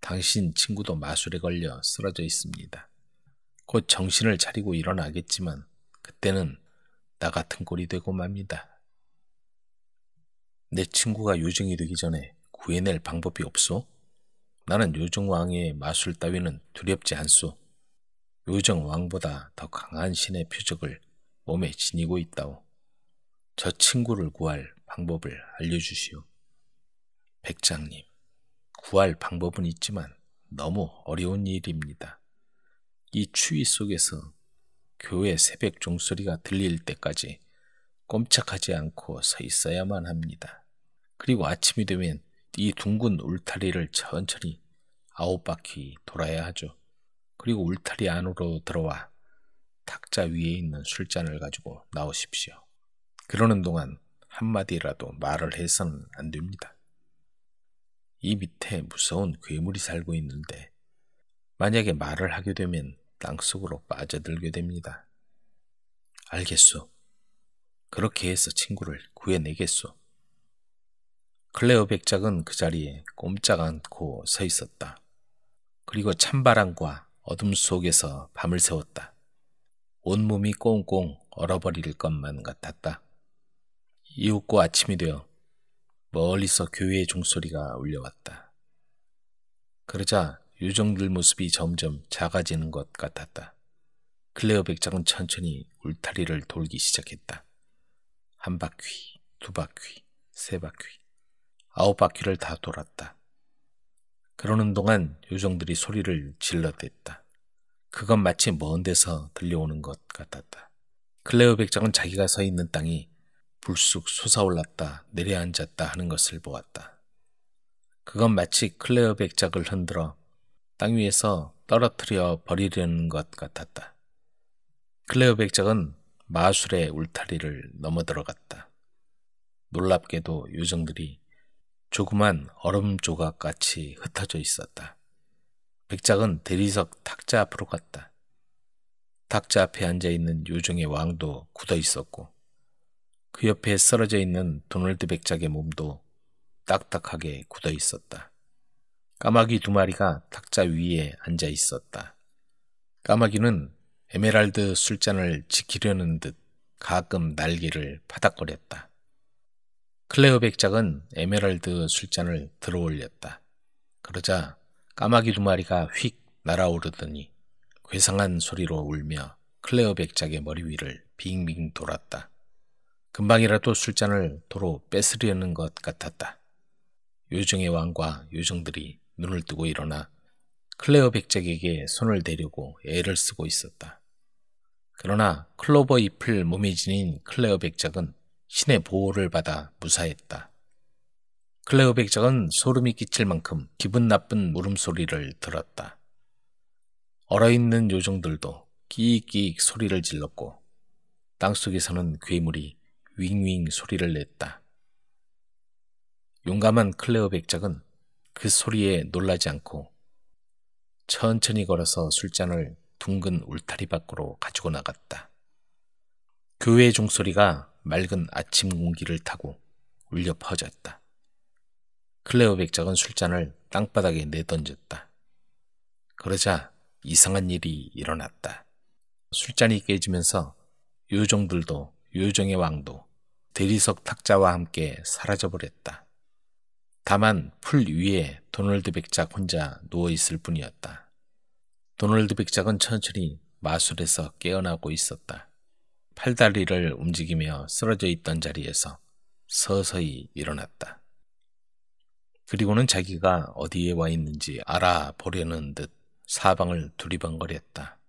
당신 친구도 마술에 걸려 쓰러져 있습니다. 곧 정신을 차리고 일어나겠지만 그때는 나 같은 꼴이 되고 맙니다. 내 친구가 요정이 되기 전에 구해낼 방법이 없소? 나는 요정 왕의 마술 따위는 두렵지 않소. 요정 왕보다 더 강한 신의 표적을 몸에 지니고 있다오. 저 친구를 구할 방법을 알려주시오. 백장님, 구할 방법은 있지만 너무 어려운 일입니다. 이 추위 속에서 교회 새벽 종소리가 들릴 때까지 꼼짝하지 않고 서 있어야만 합니다. 그리고 아침이 되면 이 둥근 울타리를 천천히 아홉 바퀴 돌아야 하죠. 그리고 울타리 안으로 들어와 탁자 위에 있는 술잔을 가지고 나오십시오. 그러는 동안 한마디라도 말을 해서는 안 됩니다. 이 밑에 무서운 괴물이 살고 있는데 만약에 말을 하게 되면 땅속으로 빠져들게 됩니다. 알겠소. 그렇게 해서 친구를 구해내겠소. 클레어 백작은 그 자리에 꼼짝 않고 서 있었다. 그리고 찬바람과 어둠 속에서 밤을 세웠다 온몸이 꽁꽁 얼어버릴 것만 같았다. 이웃고 아침이 되어 멀리서 교회의 종소리가 울려왔다. 그러자 요정들 모습이 점점 작아지는 것 같았다. 클레어 백작은 천천히 울타리를 돌기 시작했다. 한 바퀴, 두 바퀴, 세 바퀴. 아홉 바퀴를 다 돌았다. 그러는 동안 요정들이 소리를 질러댔다. 그건 마치 먼 데서 들려오는 것 같았다. 클레오 백작은 자기가 서 있는 땅이 불쑥 솟아올랐다 내려앉았다 하는 것을 보았다. 그건 마치 클레어 백작을 흔들어 땅 위에서 떨어뜨려 버리려는 것 같았다. 클레어 백작은 마술의 울타리를 넘어 들어갔다. 놀랍게도 요정들이 조그만 얼음 조각같이 흩어져 있었다. 백작은 대리석 탁자 앞으로 갔다. 탁자 앞에 앉아 있는 요정의 왕도 굳어 있었고 그 옆에 쓰러져 있는 도널드 백작의 몸도 딱딱하게 굳어 있었다. 까마귀 두 마리가 탁자 위에 앉아 있었다. 까마귀는 에메랄드 술잔을 지키려는 듯 가끔 날개를 파닥거렸다. 클레어 백작은 에메랄드 술잔을 들어올렸다. 그러자 까마귀 두 마리가 휙 날아오르더니 괴상한 소리로 울며 클레어 백작의 머리 위를 빙빙 돌았다. 금방이라도 술잔을 도로 뺏으려는 것 같았다. 요정의 왕과 요정들이 눈을 뜨고 일어나 클레어 백작에게 손을 대려고 애를 쓰고 있었다. 그러나 클로버 잎을 몸에 지닌 클레어 백작은 신의 보호를 받아 무사했다. 클레오 백작은 소름이 끼칠 만큼 기분 나쁜 물음소리를 들었다. 얼어있는 요정들도 끼익끼익 소리를 질렀고 땅속에서는 괴물이 윙윙 소리를 냈다. 용감한 클레오 백작은 그 소리에 놀라지 않고 천천히 걸어서 술잔을 둥근 울타리 밖으로 가지고 나갔다. 교회 종소리가 맑은 아침 공기를 타고 울려 퍼졌다. 클레오 백작은 술잔을 땅바닥에 내던졌다. 그러자 이상한 일이 일어났다. 술잔이 깨지면서 요정들도 요정의 왕도 대리석 탁자와 함께 사라져버렸다. 다만 풀 위에 도널드 백작 혼자 누워있을 뿐이었다. 도널드 백작은 천천히 마술에서 깨어나고 있었다. 팔다리를 움직이며 쓰러져 있던 자리에서 서서히 일어났다. 그리고는 자기가 어디에 와 있는지 알아보려는 듯 사방을 두리번거렸다.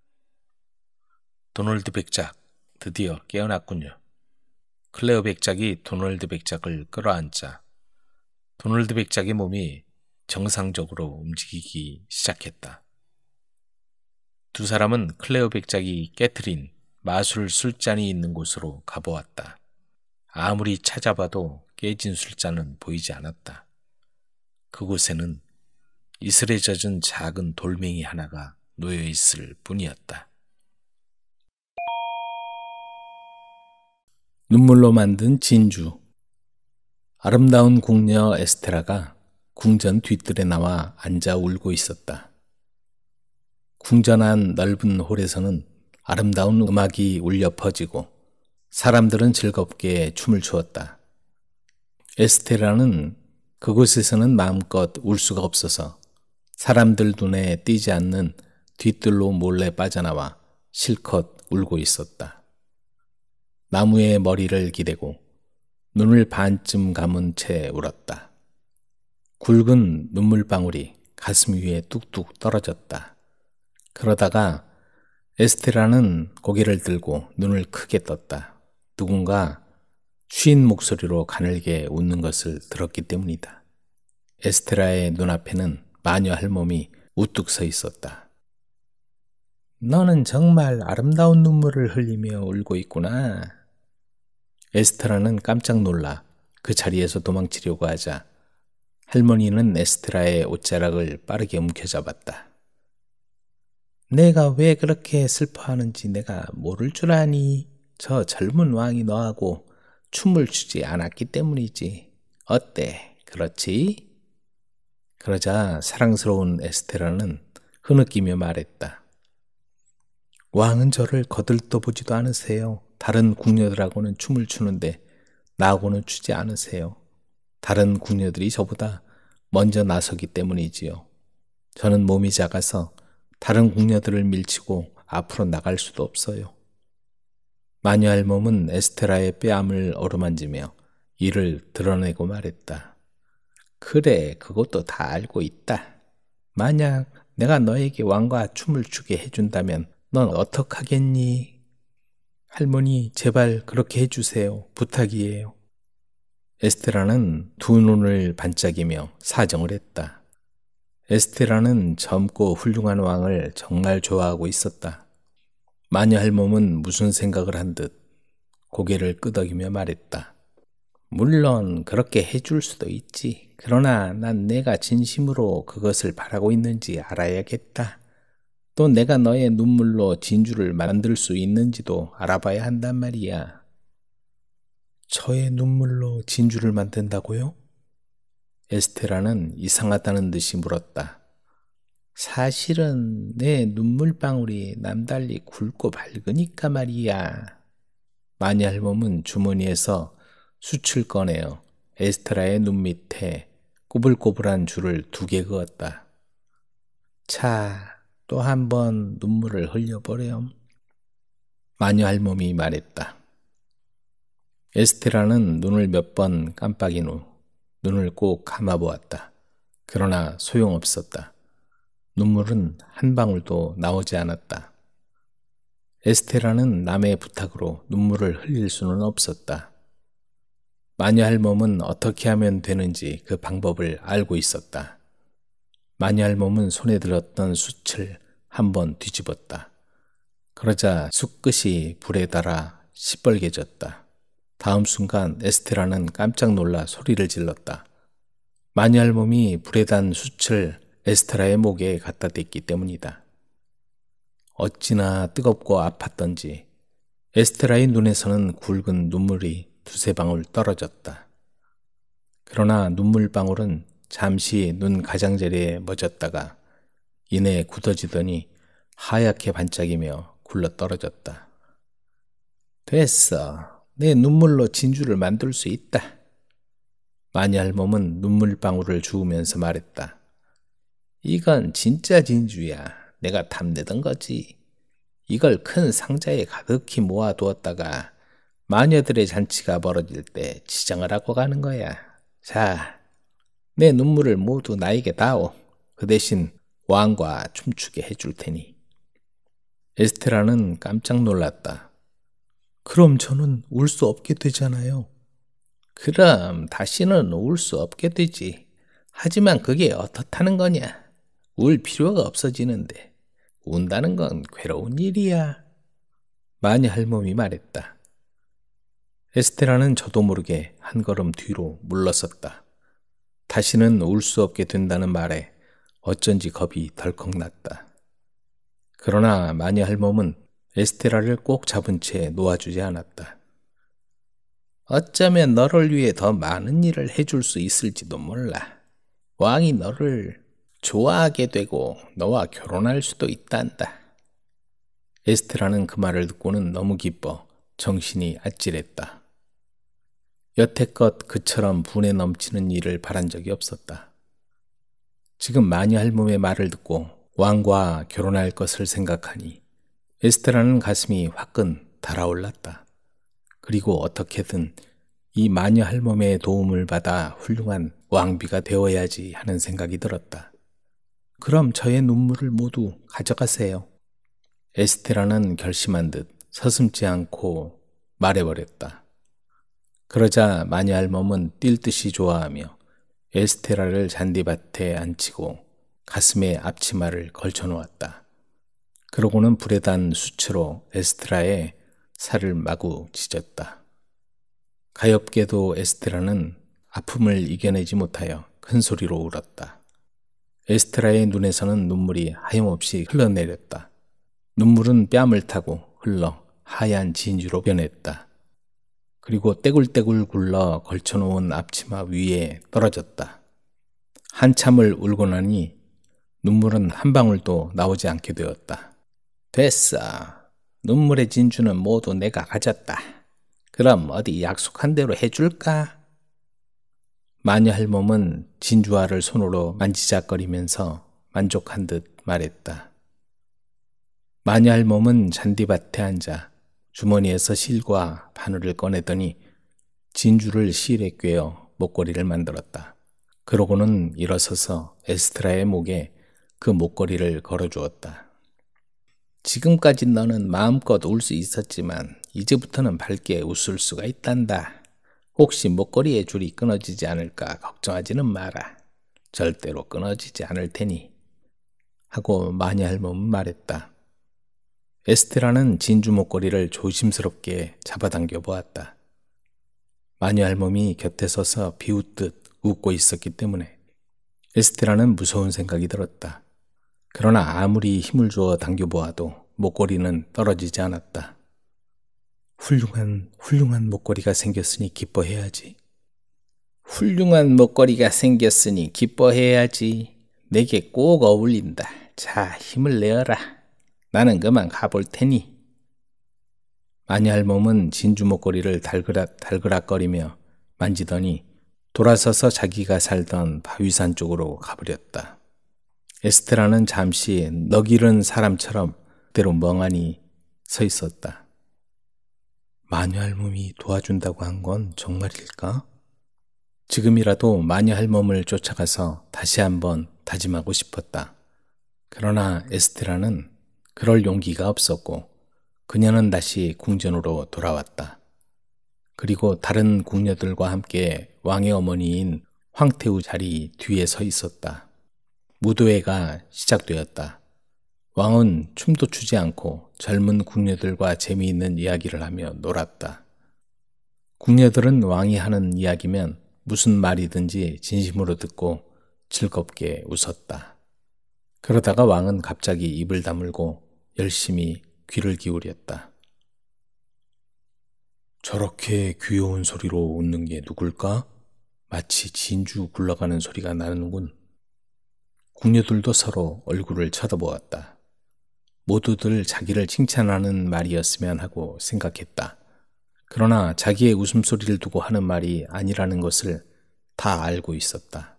도널드 백작, 드디어 깨어났군요. 클레어 백작이 도널드 백작을 끌어안자 도널드 백작의 몸이 정상적으로 움직이기 시작했다. 두 사람은 클레어 백작이 깨뜨린 마술 술잔이 있는 곳으로 가보았다. 아무리 찾아봐도 깨진 술잔은 보이지 않았다. 그곳에는 이슬에 젖은 작은 돌멩이 하나가 놓여 있을 뿐이었다. 눈물로 만든 진주. 아름다운 궁녀 에스테라가 궁전 뒤뜰에 나와 앉아 울고 있었다. 궁전 안 넓은 홀에서는 아름다운 음악이 울려 퍼지고 사람들은 즐겁게 춤을 추었다. 에스테라는 그곳에서는 마음껏 울 수가 없어서 사람들 눈에 띄지 않는 뒤뜰로 몰래 빠져나와 실컷 울고 있었다. 나무에 머리를 기대고 눈을 반쯤 감은 채 울었다. 굵은 눈물방울이 가슴 위에 뚝뚝 떨어졌다. 그러다가 에스테라는 고개를 들고 눈을 크게 떴다. 누군가 쉰 목소리로 가늘게 웃는 것을 들었기 때문이다. 에스테라의 눈앞에는 마녀 할멈이 우뚝 서 있었다. 너는 정말 아름다운 눈물을 흘리며 울고 있구나. 에스테라는 깜짝 놀라 그 자리에서 도망치려고 하자 할머니는 에스테라의 옷자락을 빠르게 움켜잡았다. 내가 왜 그렇게 슬퍼하는지 내가 모를 줄 아니. 저 젊은 왕이 너하고 춤을 추지 않았기 때문이지. 어때? 그렇지? 그러자 사랑스러운 에스테라는 흐느끼며 말했다. 왕은 저를 거들떠보지도 않으세요. 다른 궁녀들하고는 춤을 추는데 나하고는 추지 않으세요. 다른 궁녀들이 저보다 먼저 나서기 때문이지요. 저는 몸이 작아서 다른 궁녀들을 밀치고 앞으로 나갈 수도 없어요. 마녀 할멈은 에스테라의 뺨을 어루만지며 이를 드러내고 말했다. 그래, 그것도 다 알고 있다. 만약 내가 너에게 왕과 춤을 추게 해준다면 넌 어떡하겠니? 할머니, 제발 그렇게 해주세요. 부탁이에요. 에스테라는 두 눈을 반짝이며 사정을 했다. 에스테라는 젊고 훌륭한 왕을 정말 좋아하고 있었다. 마녀 할멈은 무슨 생각을 한 듯 고개를 끄덕이며 말했다. 물론 그렇게 해줄 수도 있지. 그러나 난 내가 진심으로 그것을 바라고 있는지 알아야겠다. 또 내가 너의 눈물로 진주를 만들 수 있는지도 알아봐야 한단 말이야. 저의 눈물로 진주를 만든다고요? 에스테라는 이상하다는 듯이 물었다. 사실은 내 눈물방울이 남달리 굵고 밝으니까 말이야. 마니 할멈은 주머니에서 수출 꺼내어 에스테라의 눈 밑에 꼬불꼬불한 줄을 두 개 그었다. 차, 또 한 번 눈물을 흘려버렴. 마녀 할멈이 말했다. 에스테라는 눈을 몇 번 깜빡인 후 눈을 꼭 감아보았다. 그러나 소용없었다. 눈물은 한 방울도 나오지 않았다. 에스테라는 남의 부탁으로 눈물을 흘릴 수는 없었다. 마녀 할몸은 어떻게 하면 되는지 그 방법을 알고 있었다. 마녀 할몸은 손에 들었던 숯을 한번 뒤집었다. 그러자 숯끝이 불에 달아 시뻘개졌다. 다음 순간 에스테라는 깜짝 놀라 소리를 질렀다. 마니알 몸이 불에 단 숯을 에스테라의 목에 갖다 댔기 때문이다. 어찌나 뜨겁고 아팠던지 에스테라의 눈에서는 굵은 눈물이 두세 방울 떨어졌다. 그러나 눈물 방울은 잠시 눈 가장자리에 멎었다가 이내 굳어지더니 하얗게 반짝이며 굴러 떨어졌다. 됐어. 내 눈물로 진주를 만들 수 있다. 마녀할멈은 눈물방울을 주우면서 말했다. 이건 진짜 진주야. 내가 탐내던 거지. 이걸 큰 상자에 가득히 모아두었다가 마녀들의 잔치가 벌어질 때 지정을 하고 가는 거야. 자, 내 눈물을 모두 나에게 다오. 그 대신 왕과 춤추게 해줄 테니. 에스테라는 깜짝 놀랐다. 그럼 저는 울 수 없게 되잖아요. 그럼 다시는 울 수 없게 되지. 하지만 그게 어떻다는 거냐? 울 필요가 없어지는데 운다는 건 괴로운 일이야. 마니 할멈이 말했다. 에스테라는 저도 모르게 한 걸음 뒤로 물러섰다. 다시는 울 수 없게 된다는 말에 어쩐지 겁이 덜컥 났다. 그러나 마니 할멈은 에스테라를 꼭 잡은 채 놓아주지 않았다. 어쩌면 너를 위해 더 많은 일을 해줄 수 있을지도 몰라. 왕이 너를 좋아하게 되고 너와 결혼할 수도 있단다. 에스테라는 그 말을 듣고는 너무 기뻐 정신이 아찔했다. 여태껏 그처럼 분에 넘치는 일을 바란 적이 없었다. 지금 마녀 할멈의 말을 듣고 왕과 결혼할 것을 생각하니 에스테라는 가슴이 화끈 달아올랐다. 그리고 어떻게든 이 마녀 할멈의 도움을 받아 훌륭한 왕비가 되어야지 하는 생각이 들었다. 그럼 저의 눈물을 모두 가져가세요. 에스테라는 결심한 듯 서슴지 않고 말해버렸다. 그러자 마녀 할멈은 뛸 듯이 좋아하며 에스테라를 잔디밭에 앉히고 가슴에 앞치마를 걸쳐놓았다. 그러고는 불에 단 수치로 에스트라의 살을 마구 찢었다. 가엾게도 에스트라는 아픔을 이겨내지 못하여 큰 소리로 울었다. 에스트라의 눈에서는 눈물이 하염없이 흘러내렸다. 눈물은 뺨을 타고 흘러 하얀 진주로 변했다. 그리고 떼굴떼굴 굴러 걸쳐놓은 앞치마 위에 떨어졌다. 한참을 울고 나니 눈물은 한 방울도 나오지 않게 되었다. 됐어. 눈물의 진주는 모두 내가 가졌다. 그럼 어디 약속한 대로 해줄까? 마녀 할멈은 진주알을 손으로 만지작거리면서 만족한 듯 말했다. 마녀 할멈은 잔디밭에 앉아 주머니에서 실과 바늘을 꺼내더니 진주를 실에 꿰어 목걸이를 만들었다. 그러고는 일어서서 에스트라의 목에 그 목걸이를 걸어주었다. 지금까지 너는 마음껏 울 수 있었지만 이제부터는 밝게 웃을 수가 있단다. 혹시 목걸이의 줄이 끊어지지 않을까 걱정하지는 마라. 절대로 끊어지지 않을 테니. 하고 마녀할멈은 말했다. 에스테라는 진주 목걸이를 조심스럽게 잡아당겨 보았다. 마녀할멈이 곁에 서서 비웃듯 웃고 있었기 때문에 에스테라는 무서운 생각이 들었다. 그러나 아무리 힘을 주어 당겨보아도 목걸이는 떨어지지 않았다. 훌륭한, 훌륭한 목걸이가 생겼으니 기뻐해야지. 훌륭한 목걸이가 생겼으니 기뻐해야지. 내게 꼭 어울린다. 자, 힘을 내어라. 나는 그만 가볼 테니. 마니할몸은 진주 목걸이를 달그락, 달그락거리며 만지더니 돌아서서 자기가 살던 바위산 쪽으로 가버렸다. 에스테라는 잠시 너기른 사람처럼 그대로 멍하니 서 있었다. 마녀 할멈이 도와준다고 한 건 정말일까? 지금이라도 마녀 할멈을 쫓아가서 다시 한번 다짐하고 싶었다. 그러나 에스테라는 그럴 용기가 없었고 그녀는 다시 궁전으로 돌아왔다. 그리고 다른 궁녀들과 함께 왕의 어머니인 황태우 자리 뒤에 서 있었다. 무도회가 시작되었다. 왕은 춤도 추지 않고 젊은 궁녀들과 재미있는 이야기를 하며 놀았다. 궁녀들은 왕이 하는 이야기면 무슨 말이든지 진심으로 듣고 즐겁게 웃었다. 그러다가 왕은 갑자기 입을 다물고 열심히 귀를 기울였다. 저렇게 귀여운 소리로 웃는 게 누굴까? 마치 진주 굴러가는 소리가 나는군. 궁녀들도 서로 얼굴을 쳐다보았다. 모두들 자기를 칭찬하는 말이었으면 하고 생각했다. 그러나 자기의 웃음소리를 두고 하는 말이 아니라는 것을 다 알고 있었다.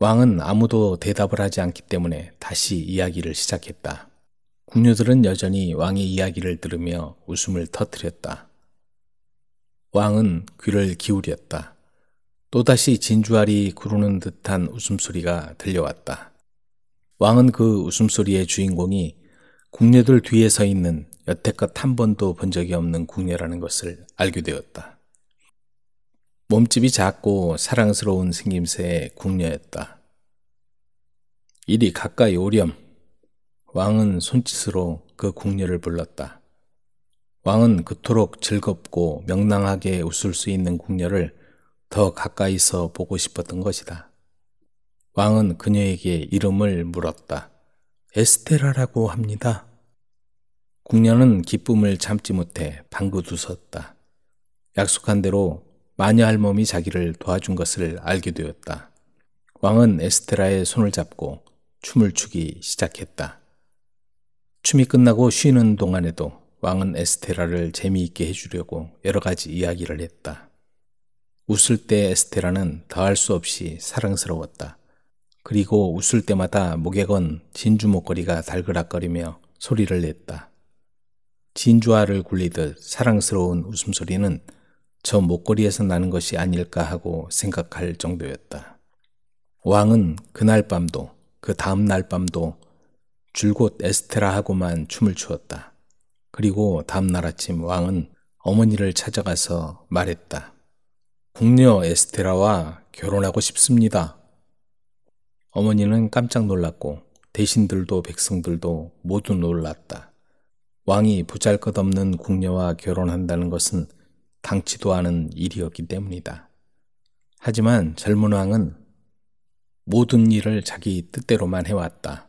왕은 아무도 대답을 하지 않기 때문에 다시 이야기를 시작했다. 궁녀들은 여전히 왕의 이야기를 들으며 웃음을 터뜨렸다. 왕은 귀를 기울였다. 또다시 진주알이 구르는 듯한 웃음소리가 들려왔다. 왕은 그 웃음소리의 주인공이 궁녀들 뒤에 서 있는 여태껏 한 번도 본 적이 없는 궁녀라는 것을 알게 되었다. 몸집이 작고 사랑스러운 생김새의 궁녀였다. 이리 가까이 오렴. 왕은 손짓으로 그 궁녀를 불렀다. 왕은 그토록 즐겁고 명랑하게 웃을 수 있는 궁녀를 더 가까이서 보고 싶었던 것이다. 왕은 그녀에게 이름을 물었다. 에스테라라고 합니다. 궁녀는 기쁨을 참지 못해 방구두섰다. 약속한 대로 마녀 할멈이 자기를 도와준 것을 알게 되었다. 왕은 에스테라의 손을 잡고 춤을 추기 시작했다. 춤이 끝나고 쉬는 동안에도 왕은 에스테라를 재미있게 해주려고 여러 가지 이야기를 했다. 웃을 때 에스테라는 더할 수 없이 사랑스러웠다. 그리고 웃을 때마다 목에 건 진주 목걸이가 달그락거리며 소리를 냈다. 진주알을 굴리듯 사랑스러운 웃음소리는 저 목걸이에서 나는 것이 아닐까 하고 생각할 정도였다. 왕은 그날 밤도 그 다음 날 밤도 줄곧 에스테라하고만 춤을 추었다. 그리고 다음 날 아침 왕은 어머니를 찾아가서 말했다. 궁녀 에스테라와 결혼하고 싶습니다. 어머니는 깜짝 놀랐고 대신들도 백성들도 모두 놀랐다. 왕이 보잘것없는 궁녀와 결혼한다는 것은 당치도 않은 일이었기 때문이다. 하지만 젊은 왕은 모든 일을 자기 뜻대로만 해왔다.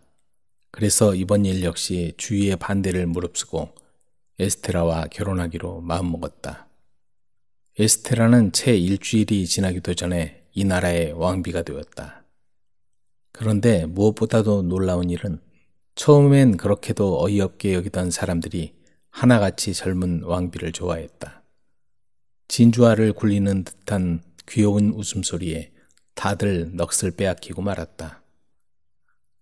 그래서 이번 일 역시 주위의 반대를 무릅쓰고 에스테라와 결혼하기로 마음먹었다. 에스테라는 채 일주일이 지나기도 전에 이 나라의 왕비가 되었다. 그런데 무엇보다도 놀라운 일은 처음엔 그렇게도 어이없게 여기던 사람들이 하나같이 젊은 왕비를 좋아했다. 진주화를 굴리는 듯한 귀여운 웃음소리에 다들 넋을 빼앗기고 말았다.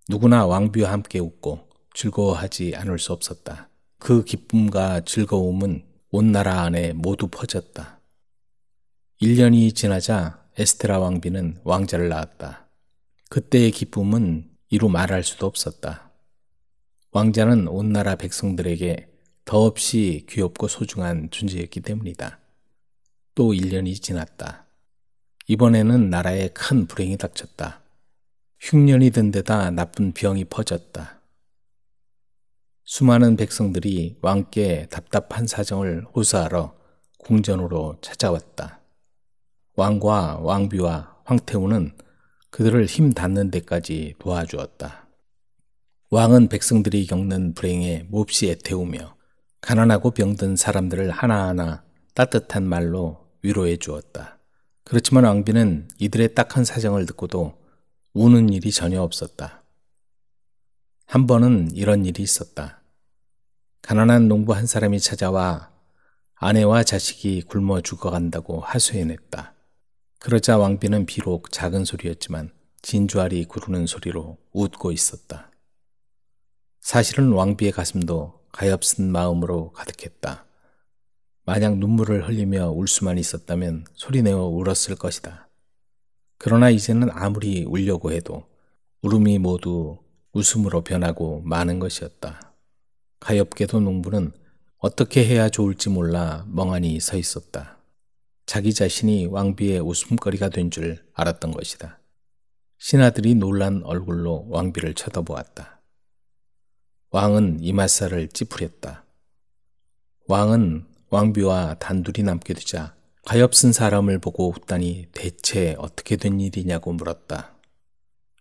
누구나 왕비와 함께 웃고 즐거워하지 않을 수 없었다. 그 기쁨과 즐거움은 온 나라 안에 모두 퍼졌다. 1년이 지나자 에스테라 왕비는 왕자를 낳았다. 그때의 기쁨은 이루 말할 수도 없었다. 왕자는 온 나라 백성들에게 더없이 귀엽고 소중한 존재였기 때문이다. 또 1년이 지났다. 이번에는 나라에 큰 불행이 닥쳤다. 흉년이 든 데다 나쁜 병이 퍼졌다. 수많은 백성들이 왕께 답답한 사정을 호소하러 궁전으로 찾아왔다. 왕과 왕비와 황태우는 그들을 힘 닿는 데까지 도와주었다. 왕은 백성들이 겪는 불행에 몹시 애태우며 가난하고 병든 사람들을 하나하나 따뜻한 말로 위로해 주었다. 그렇지만 왕비는 이들의 딱한 사정을 듣고도 우는 일이 전혀 없었다. 한 번은 이런 일이 있었다. 가난한 농부 한 사람이 찾아와 아내와 자식이 굶어 죽어간다고 하소연했다. 그러자 왕비는 비록 작은 소리였지만 진주알이 구르는 소리로 웃고 있었다. 사실은 왕비의 가슴도 가엾은 마음으로 가득했다. 만약 눈물을 흘리며 울 수만 있었다면 소리내어 울었을 것이다. 그러나 이제는 아무리 울려고 해도 울음이 모두 웃음으로 변하고 마는 것이었다. 가엾게도 농부는 어떻게 해야 좋을지 몰라 멍하니 서 있었다. 자기 자신이 왕비의 웃음거리가 된 줄 알았던 것이다. 신하들이 놀란 얼굴로 왕비를 쳐다보았다. 왕은 이마살을 찌푸렸다. 왕은 왕비와 단둘이 남게 되자 가엾은 사람을 보고 웃다니 대체 어떻게 된 일이냐고 물었다.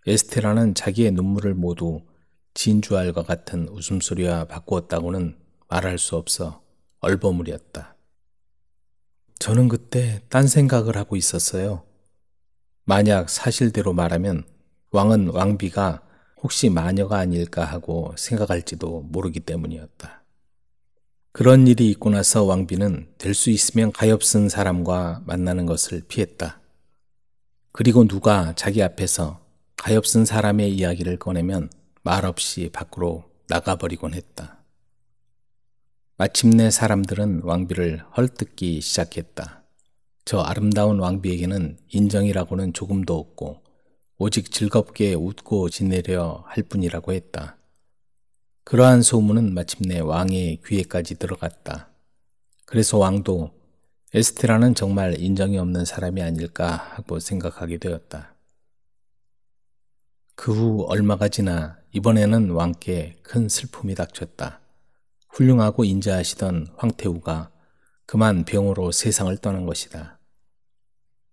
에스테라는 자기의 눈물을 모두 진주알과 같은 웃음소리와 바꾸었다고는 말할 수 없어 얼버무렸다. 저는 그때 딴 생각을 하고 있었어요. 만약 사실대로 말하면 왕은 왕비가 혹시 마녀가 아닐까 하고 생각할지도 모르기 때문이었다. 그런 일이 있고 나서 왕비는 될 수 있으면 가엾은 사람과 만나는 것을 피했다. 그리고 누가 자기 앞에서 가엾은 사람의 이야기를 꺼내면 말없이 밖으로 나가버리곤 했다. 마침내 사람들은 왕비를 헐뜯기 시작했다. 저 아름다운 왕비에게는 인정이라고는 조금도 없고 오직 즐겁게 웃고 지내려 할 뿐이라고 했다. 그러한 소문은 마침내 왕의 귀에까지 들어갔다. 그래서 왕도 에스테라는 정말 인정이 없는 사람이 아닐까 하고 생각하게 되었다. 그 후 얼마가 지나 이번에는 왕께 큰 슬픔이 닥쳤다. 훌륭하고 인자하시던 황태우가 그만 병으로 세상을 떠난 것이다.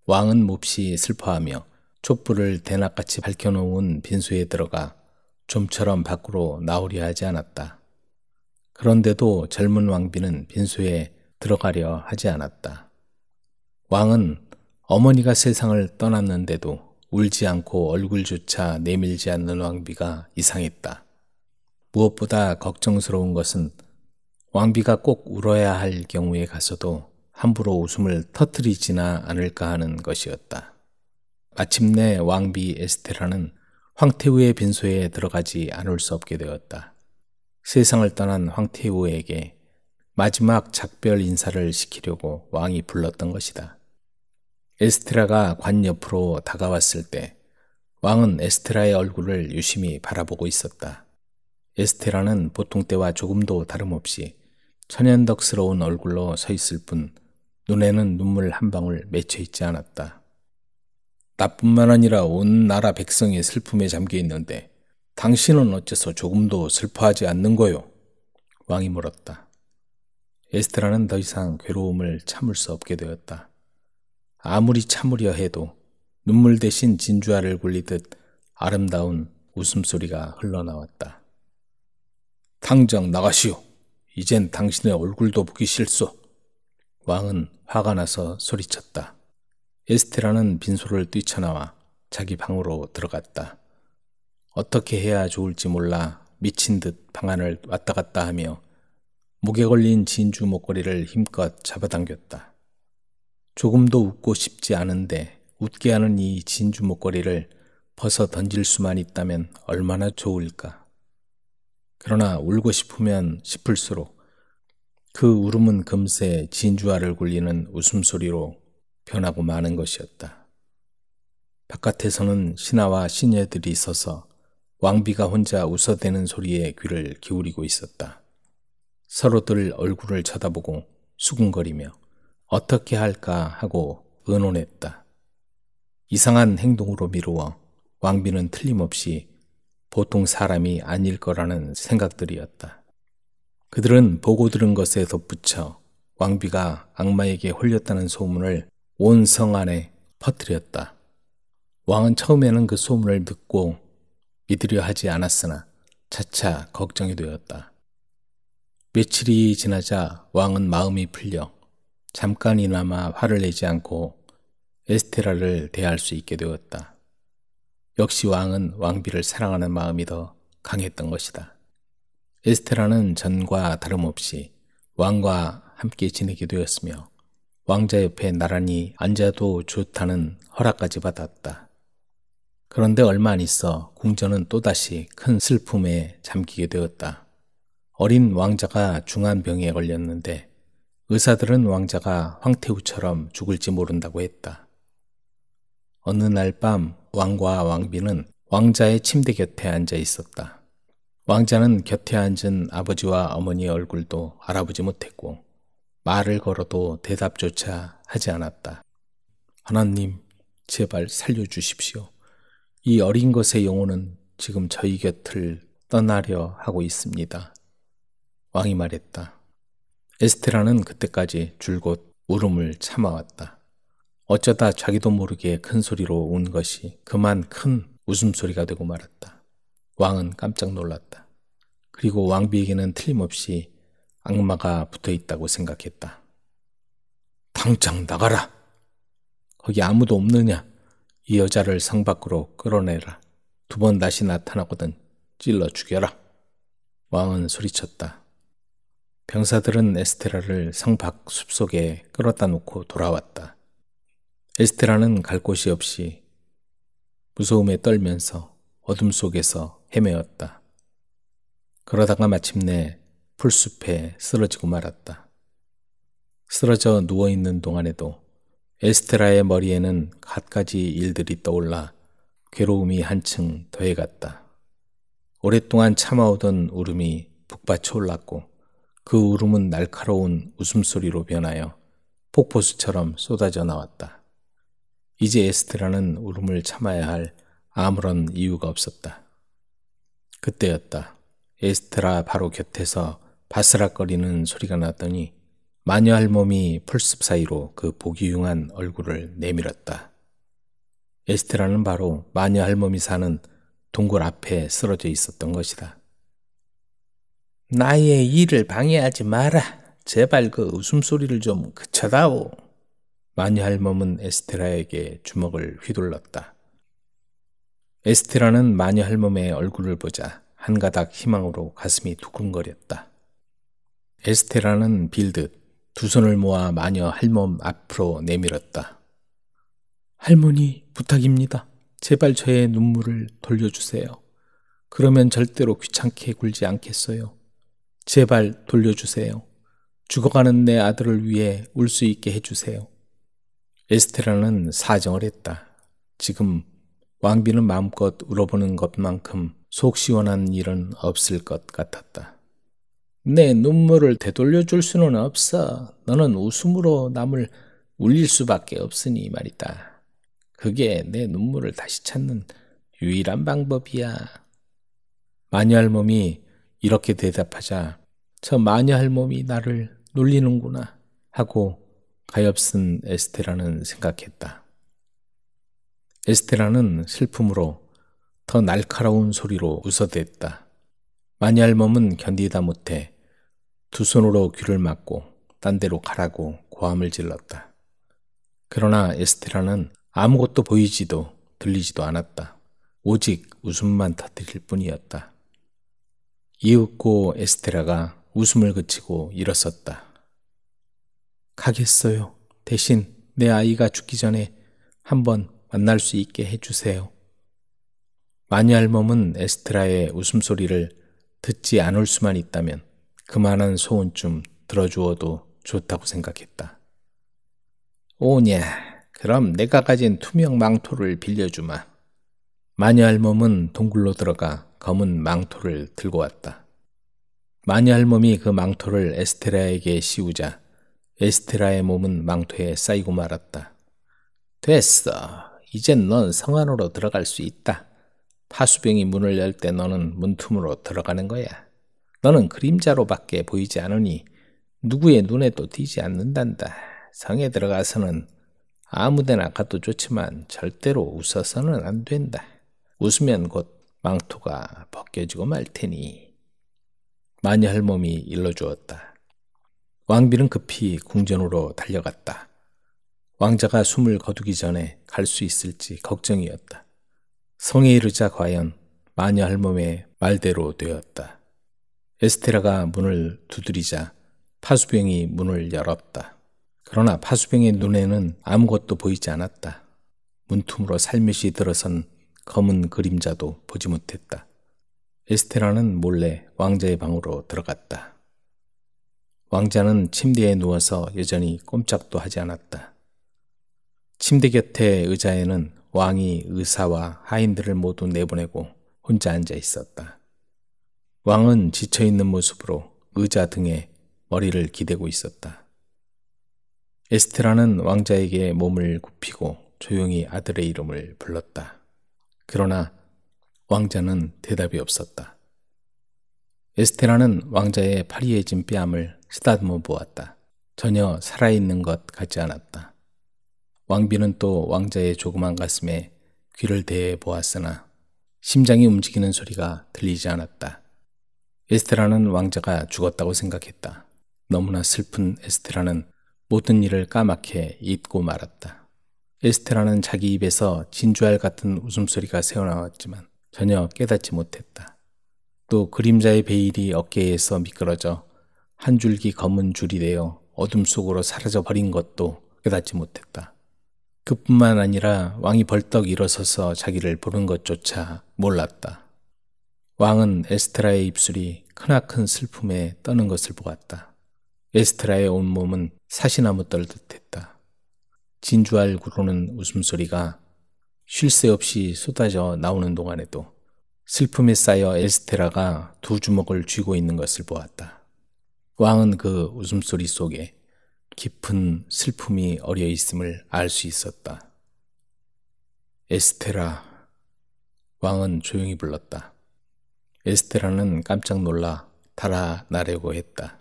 왕은 몹시 슬퍼하며 촛불을 대낮같이 밝혀놓은 빈소에 들어가 좀처럼 밖으로 나오려 하지 않았다. 그런데도 젊은 왕비는 빈소에 들어가려 하지 않았다. 왕은 어머니가 세상을 떠났는데도 울지 않고 얼굴조차 내밀지 않는 왕비가 이상했다. 무엇보다 걱정스러운 것은 왕비가 꼭 울어야 할 경우에 가서도 함부로 웃음을 터뜨리지나 않을까 하는 것이었다. 마침내 왕비 에스테라는 황태우의 빈소에 들어가지 않을 수 없게 되었다. 세상을 떠난 황태우에게 마지막 작별 인사를 시키려고 왕이 불렀던 것이다. 에스테라가 관 옆으로 다가왔을 때 왕은 에스테라의 얼굴을 유심히 바라보고 있었다. 에스테라는 보통 때와 조금도 다름없이 천연덕스러운 얼굴로 서 있을 뿐 눈에는 눈물 한 방울 맺혀 있지 않았다. 나뿐만 아니라 온 나라 백성이 슬픔에 잠겨 있는데 당신은 어째서 조금도 슬퍼하지 않는 거요? 왕이 물었다. 에스트라는 더 이상 괴로움을 참을 수 없게 되었다. 아무리 참으려 해도 눈물 대신 진주알을 굴리듯 아름다운 웃음소리가 흘러나왔다. 당장 나가시오. 이젠 당신의 얼굴도 보기 싫소. 왕은 화가 나서 소리쳤다. 에스테라는 빈소를 뛰쳐나와 자기 방으로 들어갔다. 어떻게 해야 좋을지 몰라 미친 듯 방안을 왔다 갔다 하며 목에 걸린 진주 목걸이를 힘껏 잡아당겼다. 조금도 웃고 싶지 않은데 웃게 하는 이 진주 목걸이를 벗어 던질 수만 있다면 얼마나 좋을까. 그러나 울고 싶으면 싶을수록 그 울음은 금세 진주알을 굴리는 웃음소리로 변하고 마는 것이었다. 바깥에서는 신하와 신녀들이 있어서 왕비가 혼자 웃어대는 소리에 귀를 기울이고 있었다. 서로들 얼굴을 쳐다보고 수군거리며 어떻게 할까 하고 의논했다. 이상한 행동으로 미루어 왕비는 틀림없이 보통 사람이 아닐 거라는 생각들이었다. 그들은 보고 들은 것에 덧붙여 왕비가 악마에게 홀렸다는 소문을 온 성 안에 퍼뜨렸다. 왕은 처음에는 그 소문을 듣고 믿으려 하지 않았으나 차차 걱정이 되었다. 며칠이 지나자 왕은 마음이 풀려 잠깐이나마 화를 내지 않고 에스테라를 대할 수 있게 되었다. 역시 왕은 왕비를 사랑하는 마음이 더 강했던 것이다. 에스테라는 전과 다름없이 왕과 함께 지내게 되었으며 왕자 옆에 나란히 앉아도 좋다는 허락까지 받았다. 그런데 얼마 안 있어 궁전은 또다시 큰 슬픔에 잠기게 되었다. 어린 왕자가 중한 병에 걸렸는데 의사들은 왕자가 황태우처럼 죽을지 모른다고 했다. 어느 날 밤 왕과 왕비는 왕자의 침대 곁에 앉아 있었다. 왕자는 곁에 앉은 아버지와 어머니의 얼굴도 알아보지 못했고 말을 걸어도 대답조차 하지 않았다. 하나님, 제발 살려주십시오. 이 어린 것의 영혼은 지금 저희 곁을 떠나려 하고 있습니다. 왕이 말했다. 에스테라는 그때까지 줄곧 울음을 참아왔다. 어쩌다 자기도 모르게 큰 소리로 운 것이 그만 큰 웃음소리가 되고 말았다. 왕은 깜짝 놀랐다. 그리고 왕비에게는 틀림없이 악마가 붙어 있다고 생각했다. 당장 나가라! 거기 아무도 없느냐? 이 여자를 상 밖으로 끌어내라. 두 번 다시 나타나거든 찔러 죽여라. 왕은 소리쳤다. 병사들은 에스테라를 상밖 숲속에 끌었다 놓고 돌아왔다. 에스테라는 갈 곳이 없이 무서움에 떨면서 어둠 속에서 헤매었다. 그러다가 마침내 풀숲에 쓰러지고 말았다. 쓰러져 누워있는 동안에도 에스테라의 머리에는 갖가지 일들이 떠올라 괴로움이 한층 더해갔다. 오랫동안 참아오던 울음이 북받쳐 올랐고 그 울음은 날카로운 웃음소리로 변하여 폭포수처럼 쏟아져 나왔다. 이제 에스트라는 울음을 참아야 할 아무런 이유가 없었다. 그때였다. 에스트라 바로 곁에서 바스락거리는 소리가 났더니 마녀 할멈이 풀숲 사이로 그 보기흉한 얼굴을 내밀었다. 에스트라는 바로 마녀 할멈이 사는 동굴 앞에 쓰러져 있었던 것이다. 나의 일을 방해하지 마라. 제발 그 웃음소리를 좀 그쳐다오. 마니 할멈은 에스테라에게 주먹을 휘둘렀다. 에스테라는 마니 할멈의 얼굴을 보자 한 가닥 희망으로 가슴이 두근거렸다. 에스테라는 빌듯 두 손을 모아 마녀 할멈 앞으로 내밀었다. 할머니 부탁입니다. 제발 저의 눈물을 돌려주세요. 그러면 절대로 귀찮게 굴지 않겠어요. 제발 돌려주세요. 죽어가는 내 아들을 위해 울 수 있게 해주세요. 에스테라는 사정을 했다. 지금 왕비는 마음껏 울어보는 것만큼 속 시원한 일은 없을 것 같았다. 내 네, 눈물을 되돌려 줄 수는 없어. 너는 웃음으로 남을 울릴 수밖에 없으니 말이다. 그게 내 눈물을 다시 찾는 유일한 방법이야. 마녀 할몸이 이렇게 대답하자 저 마녀 할몸이 나를 놀리는구나 하고 가엾은 에스테라는 생각했다. 에스테라는 슬픔으로 더 날카로운 소리로 웃어댔다. 마니알몸은 견디다 못해 두 손으로 귀를 막고 딴 데로 가라고 고함을 질렀다. 그러나 에스테라는 아무것도 보이지도 들리지도 않았다. 오직 웃음만 터뜨릴 뿐이었다. 이윽고 에스테라가 웃음을 그치고 일어섰다. 가겠어요. 대신 내 아이가 죽기 전에 한번 만날 수 있게 해주세요. 마녀 할멈은 에스트라의 웃음소리를 듣지 않을 수만 있다면 그만한 소원쯤 들어주어도 좋다고 생각했다. 오냐, 그럼 내가 가진 투명 망토를 빌려주마. 마녀 할멈은 동굴로 들어가 검은 망토를 들고 왔다. 마녀 할멈이 그 망토를 에스테라에게 씌우자 에스테라의 몸은 망토에 쌓이고 말았다. 됐어. 이젠 넌성 안으로 들어갈 수 있다. 파수병이 문을 열 때 너는 문틈으로 들어가는 거야. 너는 그림자로밖에 보이지 않으니 누구의 눈에도 띄지 않는단다. 성에 들어가서는 아무데나 가도 좋지만 절대로 웃어서는 안 된다. 웃으면 곧 망토가 벗겨지고 말 테니. 마녀 할몸이 일러주었다. 왕비는 급히 궁전으로 달려갔다. 왕자가 숨을 거두기 전에 갈 수 있을지 걱정이었다. 성에 이르자 과연 마녀 할멈의 말대로 되었다. 에스테라가 문을 두드리자 파수병이 문을 열었다. 그러나 파수병의 눈에는 아무것도 보이지 않았다. 문틈으로 살며시 들어선 검은 그림자도 보지 못했다. 에스테라는 몰래 왕자의 방으로 들어갔다. 왕자는 침대에 누워서 여전히 꼼짝도 하지 않았다. 침대 곁에 의자에는 왕이 의사와 하인들을 모두 내보내고 혼자 앉아 있었다. 왕은 지쳐 있는 모습으로 의자 등에 머리를 기대고 있었다. 에스테라는 왕자에게 몸을 굽히고 조용히 아들의 이름을 불렀다. 그러나 왕자는 대답이 없었다. 에스테라는 왕자의 파리에진 뺨을 쓰다듬어 보았다. 전혀 살아있는 것 같지 않았다. 왕비는 또 왕자의 조그만 가슴에 귀를 대해 보았으나 심장이 움직이는 소리가 들리지 않았다. 에스테라는 왕자가 죽었다고 생각했다. 너무나 슬픈 에스테라는 모든 일을 까맣게 잊고 말았다. 에스테라는 자기 입에서 진주알 같은 웃음소리가 새어나왔지만 전혀 깨닫지 못했다. 또 그림자의 베일이 어깨에서 미끄러져 한 줄기 검은 줄이 되어 어둠 속으로 사라져 버린 것도 깨닫지 못했다. 그뿐만 아니라 왕이 벌떡 일어서서 자기를 보는 것조차 몰랐다. 왕은 에스트라의 입술이 크나큰 슬픔에 떠는 것을 보았다. 에스트라의 온몸은 사시나무 떨듯했다. 진주알 구르는 웃음소리가 쉴 새 없이 쏟아져 나오는 동안에도 슬픔에 쌓여 에스테라가 두 주먹을 쥐고 있는 것을 보았다. 왕은 그 웃음소리 속에 깊은 슬픔이 어려 있음을 알 수 있었다. 에스테라. 왕은 조용히 불렀다. 에스테라는 깜짝 놀라 달아나려고 했다.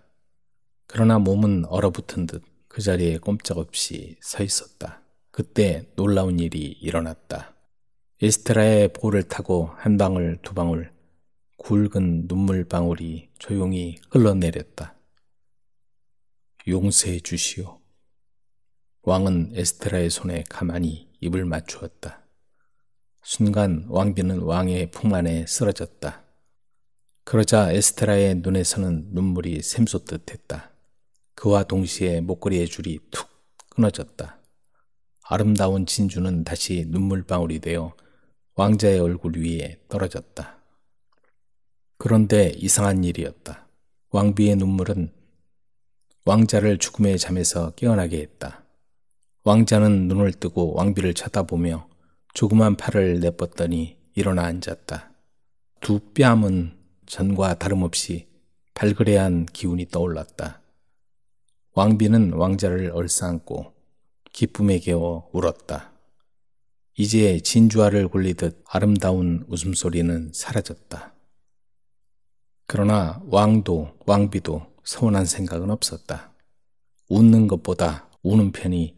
그러나 몸은 얼어붙은 듯 그 자리에 꼼짝없이 서 있었다. 그때 놀라운 일이 일어났다. 에스테라의 볼을 타고 한 방울 두 방울 굵은 눈물 방울이 조용히 흘러내렸다. 용서해 주시오. 왕은 에스테라의 손에 가만히 입을 맞추었다. 순간 왕비는 왕의 품 안에 쓰러졌다. 그러자 에스테라의 눈에서는 눈물이 샘솟듯 했다. 그와 동시에 목걸이의 줄이 툭 끊어졌다. 아름다운 진주는 다시 눈물방울이 되어 왕자의 얼굴 위에 떨어졌다. 그런데 이상한 일이었다. 왕비의 눈물은 왕자를 죽음의 잠에서 깨어나게 했다. 왕자는 눈을 뜨고 왕비를 쳐다보며 조그만 팔을 내뻗더니 일어나 앉았다. 두 뺨은 전과 다름없이 발그레한 기운이 떠올랐다. 왕비는 왕자를 얼싸안고 기쁨에 개워 울었다. 이제 진주화를 굴리듯 아름다운 웃음소리는 사라졌다. 그러나 왕도 왕비도 서운한 생각은 없었다. 웃는 것보다 우는 편이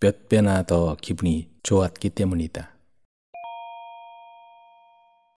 몇 배나 더 기분이 좋았기 때문이다.